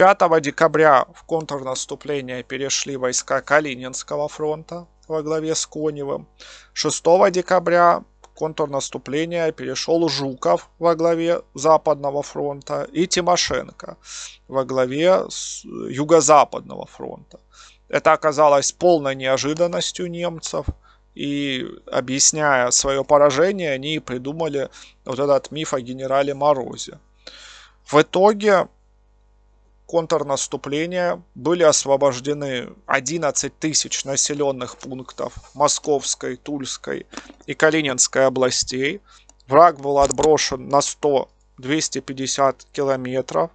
5 декабря в контрнаступление перешли войска Калининского фронта во главе с Коневым. 6 декабря в контрнаступление перешел Жуков во главе Западного фронта и Тимошенко во главе э, Юго-Западного фронта. Это оказалось полной неожиданностью немцев. И объясняя свое поражение, они придумали вот этот миф о генерале Морозе. В итоге контрнаступления были освобождены 11 тысяч населенных пунктов Московской, Тульской и Калининской областей. Враг был отброшен на 100-250 километров.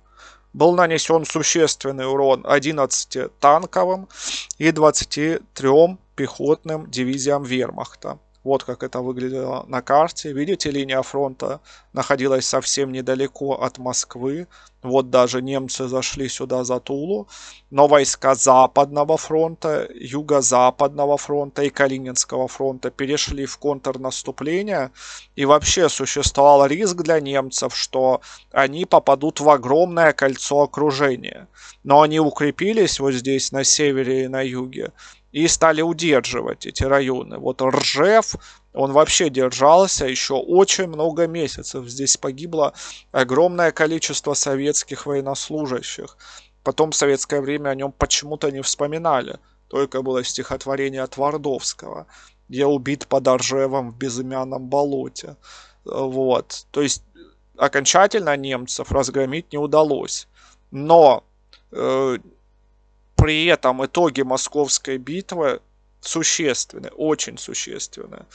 Был нанесен существенный урон 11 танковым и 23 пехотным дивизиям вермахта. Вот как это выглядело на карте. Видите, линия фронта находилась совсем недалеко от Москвы. Вот даже немцы зашли сюда за Тулу. Но войска Западного фронта, Юго-Западного фронта и Калининского фронта перешли в контрнаступление. И вообще существовал риск для немцев, что они попадут в огромное кольцо окружения. Но они укрепились вот здесь, на севере и на юге и стали удерживать эти районы. Вот Ржев, он вообще держался еще очень много месяцев. Здесь погибло огромное количество советских военнослужащих. Потом в советское время о нем почему-то не вспоминали. Только было стихотворение от Твардовского. «Я убит под Ржевом в безымянном болоте». Вот. То есть окончательно немцев разгромить не удалось. Но э, при этом итоги московской битвы существенны, очень существенны.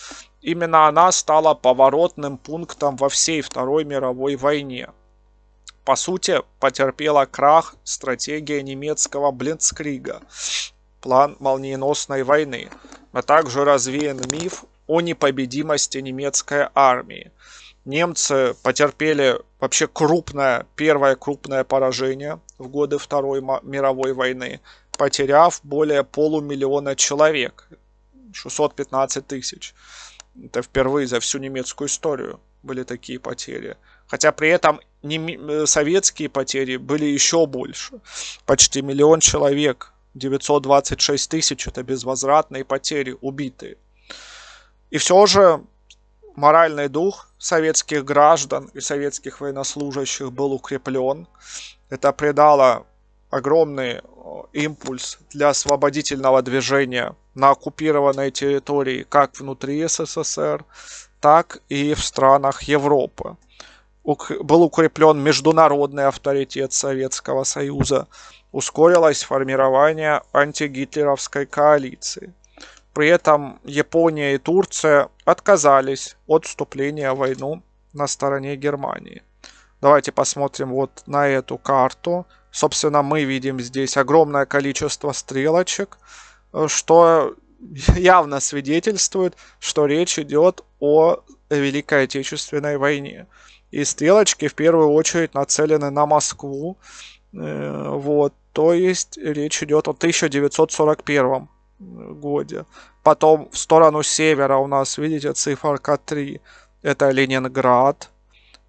Именно она стала поворотным пунктом во всей Второй мировой войне. По сути, потерпела крах стратегия немецкого Блицкрига, план молниеносной войны, а также развеян миф о непобедимости немецкой армии немцы потерпели вообще крупное, первое крупное поражение в годы Второй мировой войны, потеряв более полумиллиона человек, 615 тысяч. Это впервые за всю немецкую историю были такие потери. Хотя при этом э, советские потери были еще больше. Почти миллион человек, 926 тысяч, это безвозвратные потери, убитые. И все же моральный дух советских граждан и советских военнослужащих был укреплен. Это придало огромный э, импульс для освободительного движения на оккупированной территории как внутри СССР, так и в странах Европы. Был укреплен международный авторитет Советского Союза, ускорилось формирование антигитлеровской коалиции. При этом Япония и Турция отказались от вступления в войну на стороне Германии. Давайте посмотрим вот на эту карту. Собственно, мы видим здесь огромное количество стрелочек, э, что явно свидетельствует, что речь идет о Великой Отечественной войне. И стрелочки в первую очередь нацелены на Москву. Э, вот, то есть речь идет о 1941 годе. Потом в сторону севера у нас, видите, циферка 3. Это Ленинград.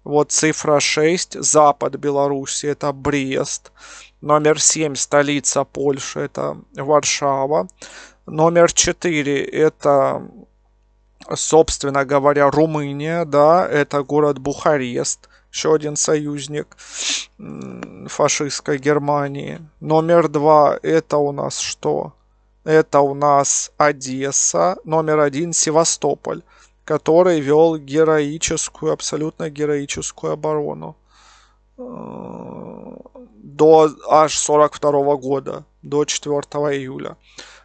Вот цифра 6, запад Беларуси, это Брест. Номер 7, столица Польши, это Варшава. Номер 4, это, собственно говоря, Румыния, да, это город Бухарест еще один союзник фашистской Германии. Номер два это у нас что? Это у нас Одесса, номер один Севастополь, который вел героическую, абсолютно героическую оборону э, до аж 42 года, до 4 июля.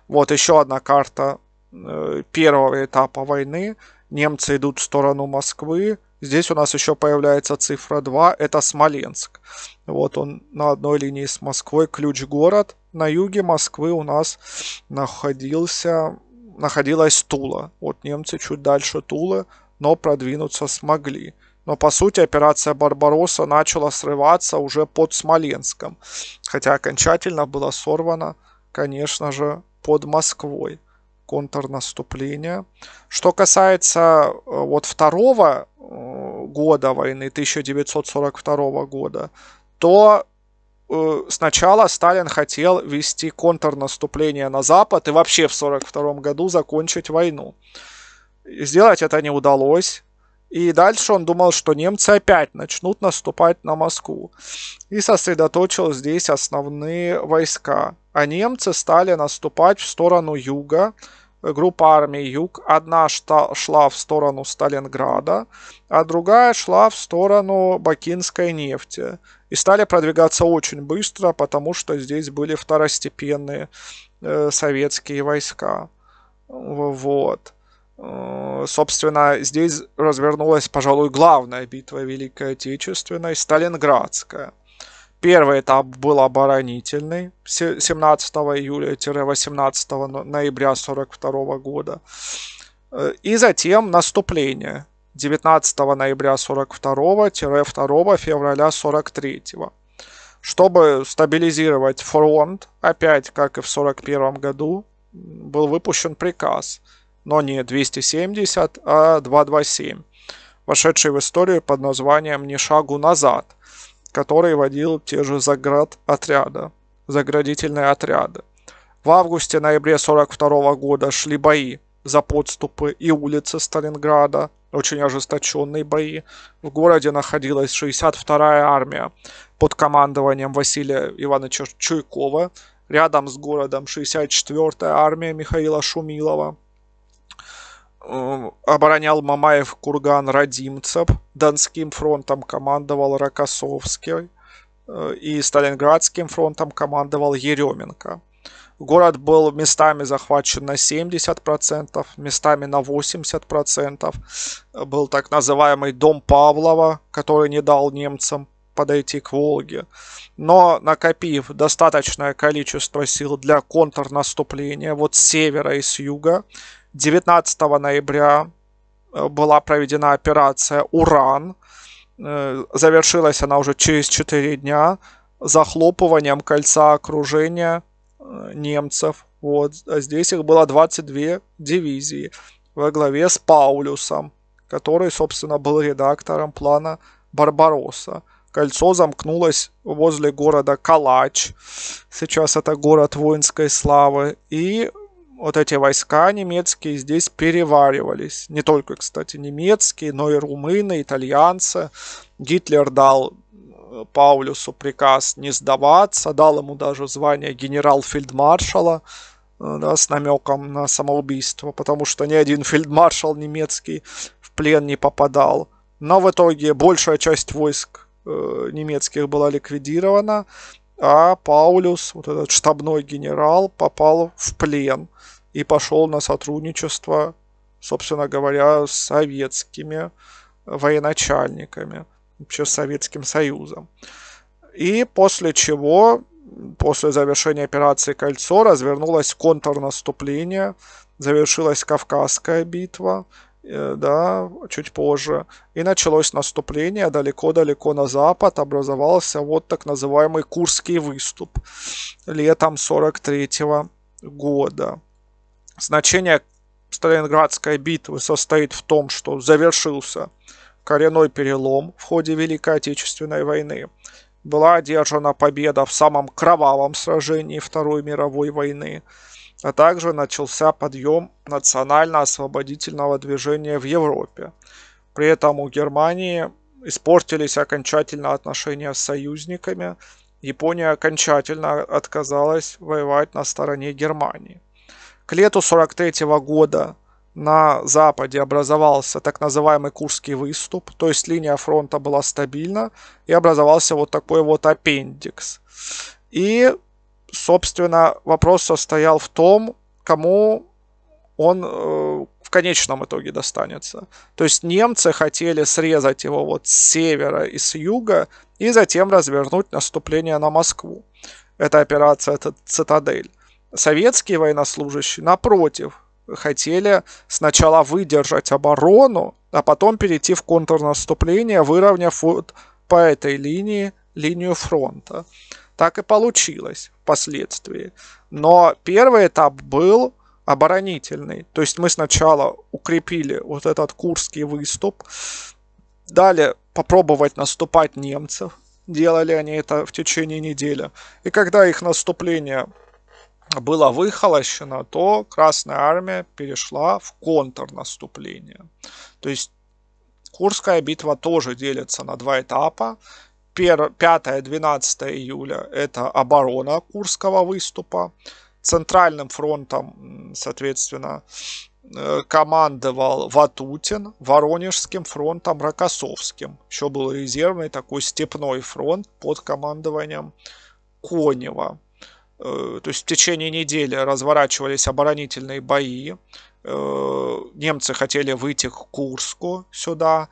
Вот еще одна карта э, первого этапа войны. Немцы идут в сторону Москвы. Здесь у нас еще появляется цифра 2, это Смоленск. Вот он на одной линии с Москвой, ключ город, на юге Москвы у нас находился, находилась Тула. Вот немцы чуть дальше Тулы, но продвинуться смогли. Но по сути операция Барбаросса начала срываться уже под Смоленском, хотя окончательно была сорвана, конечно же, под Москвой контрнаступление. Что касается э, вот второго э, года войны, 1942 года, то Э, сначала Сталин хотел вести контрнаступление на Запад и вообще в 1942 году закончить войну. Сделать это не удалось. И дальше он думал, что немцы опять начнут наступать на Москву. И сосредоточил здесь основные войска. А немцы стали наступать в сторону юга, группа армий Юг. Одна шла в сторону Сталинграда, а другая шла в сторону бакинской нефти. И стали продвигаться очень быстро, потому что здесь были второстепенные э, советские войска. Вот. Э, собственно, здесь развернулась, пожалуй, главная битва Великой Отечественной, Сталинградская – Первый этап был оборонительный 17 июля-18 ноября 42 года. Э, и затем наступление 19 ноября 42-2 февраля 43 чтобы стабилизировать фронт, опять как и в 41 году, был выпущен приказ, но не 270, а 227, вошедший в историю под названием «Ни шагу назад», который водил те же заград отряда, заградительные отряды. В августе-ноябре 1942 года шли бои за подступы и улицы Сталинграда, очень ожесточенные бои. В городе находилась 62-я армия под командованием Василия Ивановича Чуйкова, рядом с городом 64-я армия Михаила Шумилова – оборонял Мамаев курган Радимцев, Донским фронтом командовал Рокоссовский э, и Сталинградским фронтом командовал Еременко. Город был местами захвачен на 70%, местами на 80%. Был так называемый дом Павлова, который не дал немцам подойти к Волге. Но накопив достаточное количество сил для контрнаступления вот с севера и с юга, 19 ноября э, была проведена операция «Уран». Э, завершилась она уже через 4 дня захлопыванием кольца окружения э, немцев. Вот. А здесь их было 22 дивизии во главе с Паулюсом, который, собственно, был редактором плана Барбаросса. Кольцо замкнулось возле города Калач. Сейчас это город воинской славы. И вот эти войска немецкие здесь переваривались. Не только, кстати, немецкие, но и румыны, итальянцы. Гитлер дал э, Паулюсу приказ не сдаваться, дал ему даже звание генерал-фельдмаршала э, да, с намеком на самоубийство, потому что ни один фельдмаршал немецкий в плен не попадал. Но в итоге большая часть войск э, немецких была ликвидирована а Паулюс, вот этот штабной генерал, попал в плен и пошел на сотрудничество, собственно говоря, с советскими военачальниками, вообще с Советским Союзом. И после чего, после завершения операции «Кольцо», развернулось контрнаступление, завершилась Кавказская битва – Э, да, чуть позже. И началось наступление далеко-далеко на запад, образовался вот так называемый Курский выступ летом 43 года. Значение Сталинградской битвы состоит в том, что завершился коренной перелом в ходе Великой Отечественной войны. Была одержана победа в самом кровавом сражении Второй мировой войны – а также начался подъем национально-освободительного движения в Европе. При этом у Германии испортились окончательно отношения с союзниками, Япония окончательно отказалась воевать на стороне Германии. К лету 43 года на Западе образовался так называемый Курский выступ, то есть линия фронта была стабильна и образовался вот такой вот аппендикс. И собственно, вопрос состоял в том, кому он э, в конечном итоге достанется. То есть немцы хотели срезать его вот с севера и с юга и затем развернуть наступление на Москву. Это операция это «Цитадель». Советские военнослужащие, напротив, хотели сначала выдержать оборону, а потом перейти в контрнаступление, выровняв вот по этой линии линию фронта. Так и получилось впоследствии. Но первый этап был оборонительный. То есть мы сначала укрепили вот этот курский выступ, дали попробовать наступать немцев. Делали они это в течение недели. И когда их наступление было выхолощено, то Красная Армия перешла в контрнаступление. То есть Курская битва тоже делится на два этапа. 5-12 июля это оборона Курского выступа. Центральным фронтом, соответственно, э, командовал Ватутин, Воронежским фронтом Рокоссовским. Еще был резервный такой степной фронт под командованием Конева. Э, то есть в течение недели разворачивались оборонительные бои. Э, немцы хотели выйти к Курску сюда.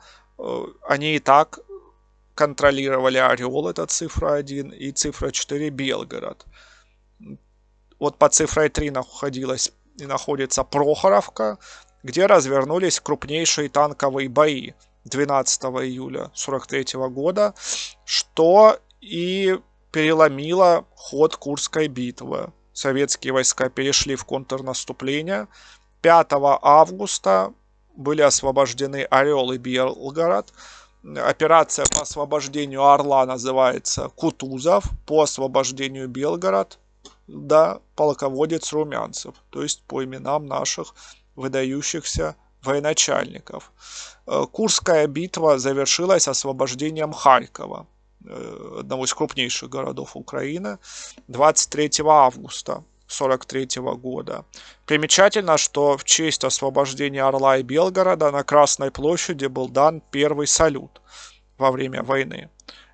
Они и так контролировали Орел, это цифра 1, и цифра 4 Белгород. Вот под цифрой 3 находилась и находится Прохоровка, где развернулись крупнейшие танковые бои 12 июля 43 года, что и переломило ход Курской битвы. Советские войска перешли в контрнаступление. 5 августа были освобождены Орел и Белгород операция по освобождению Орла называется Кутузов, по освобождению Белгород, да, полководец Румянцев, то есть по именам наших выдающихся военачальников. Э, Курская битва завершилась освобождением Харькова, э, одного из крупнейших городов Украины, 23 августа 1943 года. Примечательно, что в честь освобождения Орла и Белгорода на Красной площади был дан первый салют во время войны.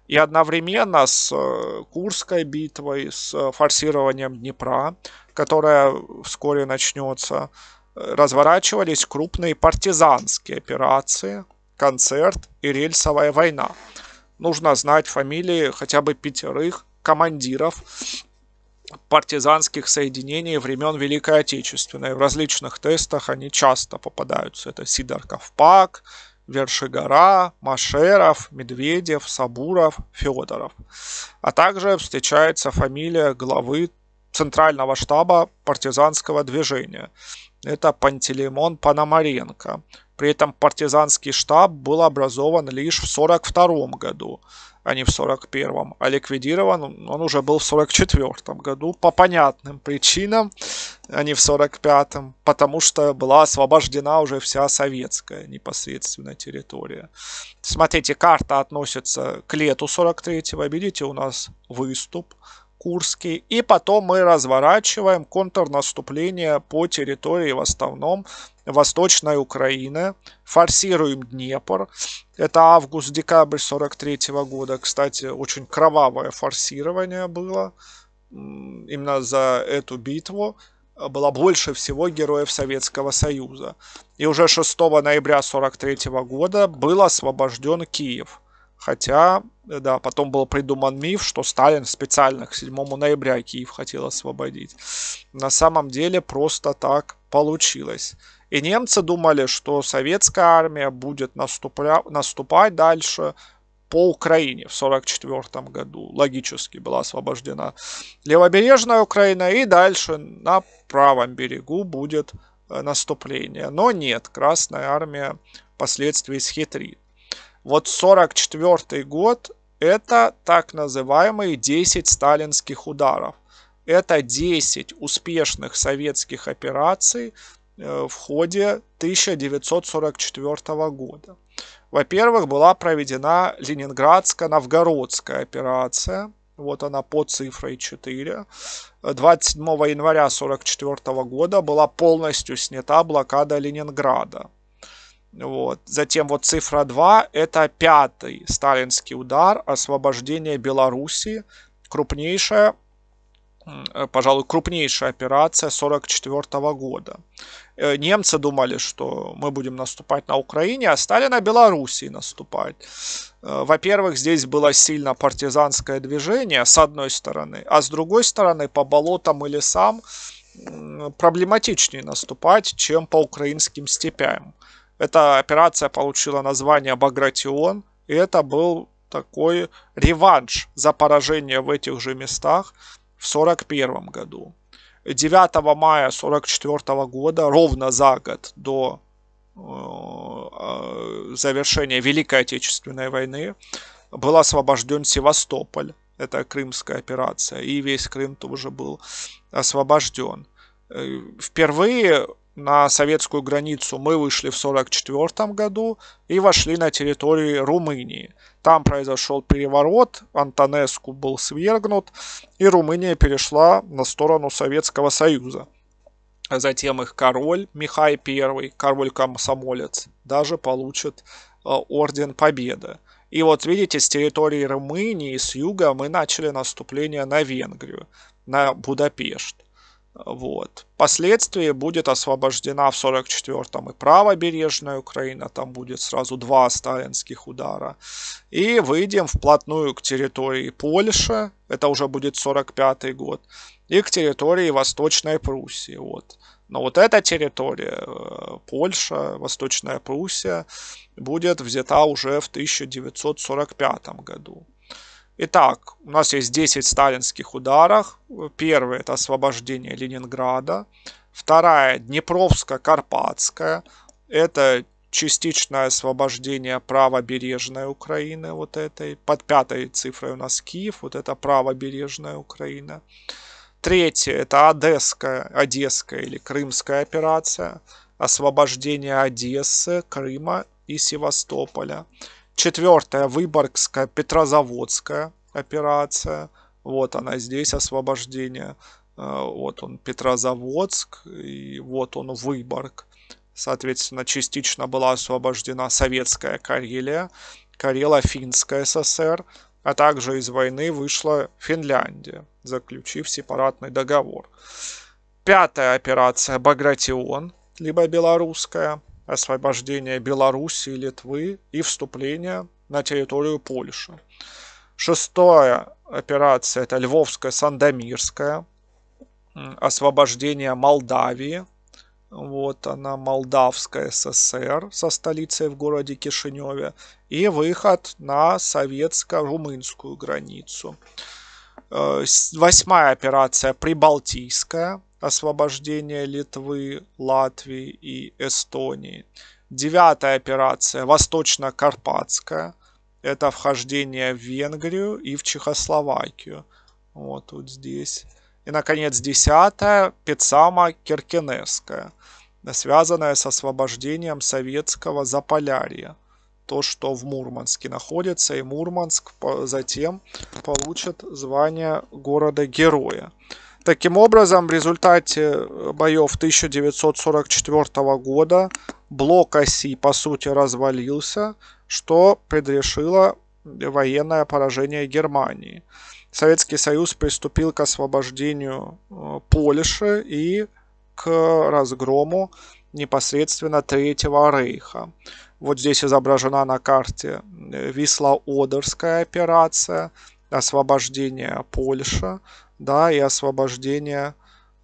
И одновременно с э, Курской битвой, с э, форсированием Днепра, которая вскоре начнется, э, разворачивались крупные партизанские операции, концерт и рельсовая война. Нужно знать фамилии хотя бы пятерых командиров партизанских соединений времен Великой Отечественной. В различных тестах они часто попадаются. Это Сидор Ковпак, Вершигора, Машеров, Медведев, Сабуров, Федоров. А также встречается фамилия главы Центрального штаба партизанского движения. Это Пантелеймон Пономаренко. При этом партизанский штаб был образован лишь в 1942 году а не в 41-м, а ликвидирован он уже был в 44-м году по понятным причинам, а не в 45-м, потому что была освобождена уже вся советская непосредственно территория. Смотрите, карта относится к лету 43-го, видите, у нас выступ, Курске. И потом мы разворачиваем контрнаступление по территории в основном Восточной Украины. Форсируем Днепр. Это август-декабрь 43 -го года. Кстати, очень кровавое форсирование было именно за эту битву было больше всего героев Советского Союза. И уже 6 ноября 1943 года был освобожден Киев. Хотя, да, потом был придуман миф, что Сталин специально к 7 ноября Киев хотел освободить. На самом деле просто так получилось. И немцы думали, что советская армия будет наступля... наступать дальше по Украине в 1944 году. Логически была освобождена левобережная Украина, и дальше на правом берегу будет э, наступление. Но нет, Красная армия впоследствии схитрит. Вот 44 год – это так называемые 10 сталинских ударов. Это 10 успешных советских операций э, в ходе 1944 года. Во-первых, была проведена Ленинградско-Новгородская операция. Вот она под цифрой 4. 27 января 1944 года была полностью снята блокада Ленинграда. Вот. Затем вот цифра 2 – это пятый сталинский удар освобождение Белоруссии, крупнейшая, пожалуй, крупнейшая операция 1944 года. Э, немцы думали, что мы будем наступать на Украине, а стали на Белоруссии наступать. Э, во-первых, здесь было сильно партизанское движение, с одной стороны, а с другой стороны, по болотам и лесам проблематичнее наступать, чем по украинским степям. Эта операция получила название Багратион, и это был такой реванш за поражение в этих же местах в 1941 году. 9 мая 1944 года, ровно за год до э, э, завершения Великой Отечественной войны, был освобожден Севастополь. Это Крымская операция. И весь Крым тоже был освобожден. Э, впервые на советскую границу мы вышли в 1944 году и вошли на территорию Румынии. Там произошел переворот, Антонеску был свергнут, и Румыния перешла на сторону Советского Союза. затем их король Михай I, король-комсомолец, даже получит э, Орден Победы. И вот видите, с территории Румынии, с юга мы начали наступление на Венгрию, на Будапешт. Вот. Впоследствии будет освобождена в 44-м и правобережная Украина, там будет сразу два сталинских удара. И выйдем вплотную к территории Польши, это уже будет 45-й год, и к территории Восточной Пруссии. Вот. Но вот эта территория, э, Польша, Восточная Пруссия, будет взята уже в 1945 году. Итак, у нас есть 10 сталинских ударов. Первый – это освобождение Ленинграда. Вторая – Днепровско-Карпатская. Это частичное освобождение правобережной Украины, вот этой. Под пятой цифрой у нас Киев, вот это правобережная Украина. Третье – это Одесская, Одесская или Крымская операция. Освобождение Одессы, Крыма и Севастополя. Четвертая Выборгская, Петрозаводская операция. Вот она здесь, освобождение. Э, вот он Петрозаводск, и вот он Выборг. Соответственно, частично была освобождена советская Карелия, Карело-Финская ССР, а также из войны вышла Финляндия, заключив сепаратный договор. Пятая операция «Багратион», либо белорусская – освобождения Белоруссии, Литвы и вступление на территорию Польши. Шестая операция – это Львовская, Сандомирская, освобождение Молдавии, вот она, Молдавская ССР со столицей в городе Кишиневе. И выход на советско-румынскую границу. Э, восьмая операция Прибалтийская освобождение Литвы, Латвии и Эстонии. Девятая операция Восточно-Карпатская. Это вхождение в Венгрию и в Чехословакию. Вот тут здесь. И, наконец, десятая Пецама Киркенесская, связанная с освобождением советского Заполярья. То, что в Мурманске находится, и Мурманск затем получит звание города-героя. Таким образом, в результате э, боев 1944 года блок оси, по сути, развалился, что предрешило военное поражение Германии. Советский Союз приступил к освобождению э, Польши и к разгрому непосредственно Третьего Рейха. Вот здесь изображена на карте э, Висла-Одерская операция, освобождение Польши да, и освобождение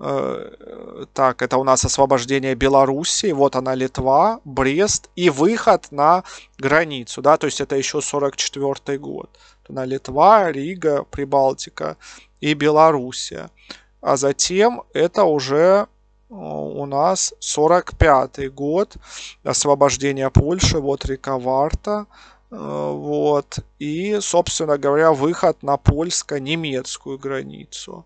э, так, это у нас освобождение Белоруссии, вот она Литва, Брест и выход на границу, да, то есть это еще 44 год. На Литва, Рига, Прибалтика и Белоруссия. А затем это уже э, у нас 45 год освобождения Польши, вот река Варта, Э, вот. И, собственно говоря, выход на польско-немецкую границу.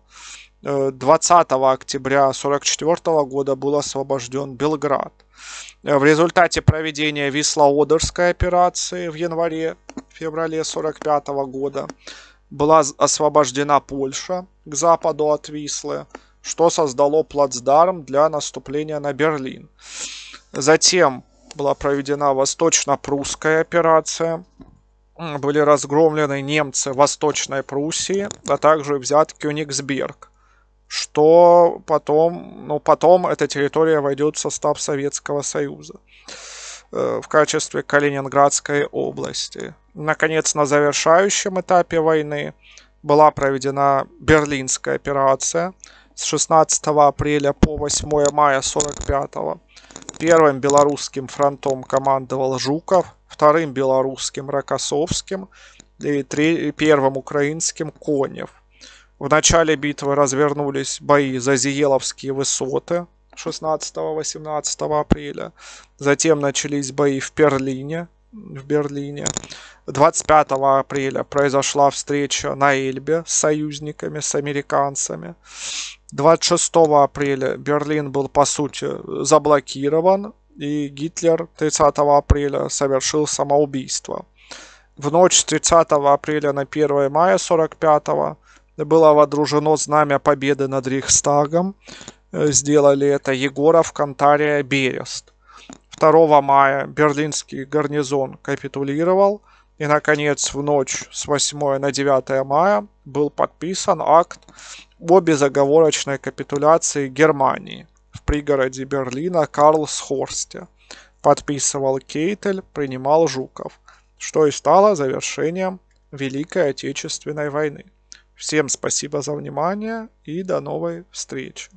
20 э, октября 1944 года был освобожден Белград. Э, в результате проведения Висла-Одерской операции в январе-феврале 1945 года была освобождена Польша к западу от Вислы, что создало плацдарм для наступления на Берлин. Затем была проведена восточно-прусская операция. Были разгромлены немцы Восточной Пруссии, а также взят Кёнигсберг что потом, ну, потом эта территория войдет в состав Советского Союза э, в качестве Калининградской области. Наконец, на завершающем этапе войны была проведена Берлинская операция с 16 апреля по 8 мая 45 Первым белорусским фронтом командовал Жуков, вторым белорусским Рокоссовским и первым украинским Конев. В начале битвы развернулись бои за Зиеловские высоты 16-18 апреля. Затем начались бои в Перлине, В Берлине. 25 апреля произошла встреча на Эльбе с союзниками, с американцами. 26 апреля Берлин был, по сути, заблокирован, и Гитлер 30 апреля совершил самоубийство. В ночь с 30 апреля на 1 мая 45 было водружено знамя победы над Рейхстагом. Э, сделали это Егоров, Кантария, Берест. 2 мая берлинский гарнизон капитулировал. И, наконец, в ночь с 8 на 9 мая был подписан акт о безоговорочной капитуляции Германии в пригороде Берлина Карлсхорсте. Подписывал Кейтель, принимал Жуков, что и стало завершением Великой Отечественной войны. Всем спасибо за внимание и до новой встречи.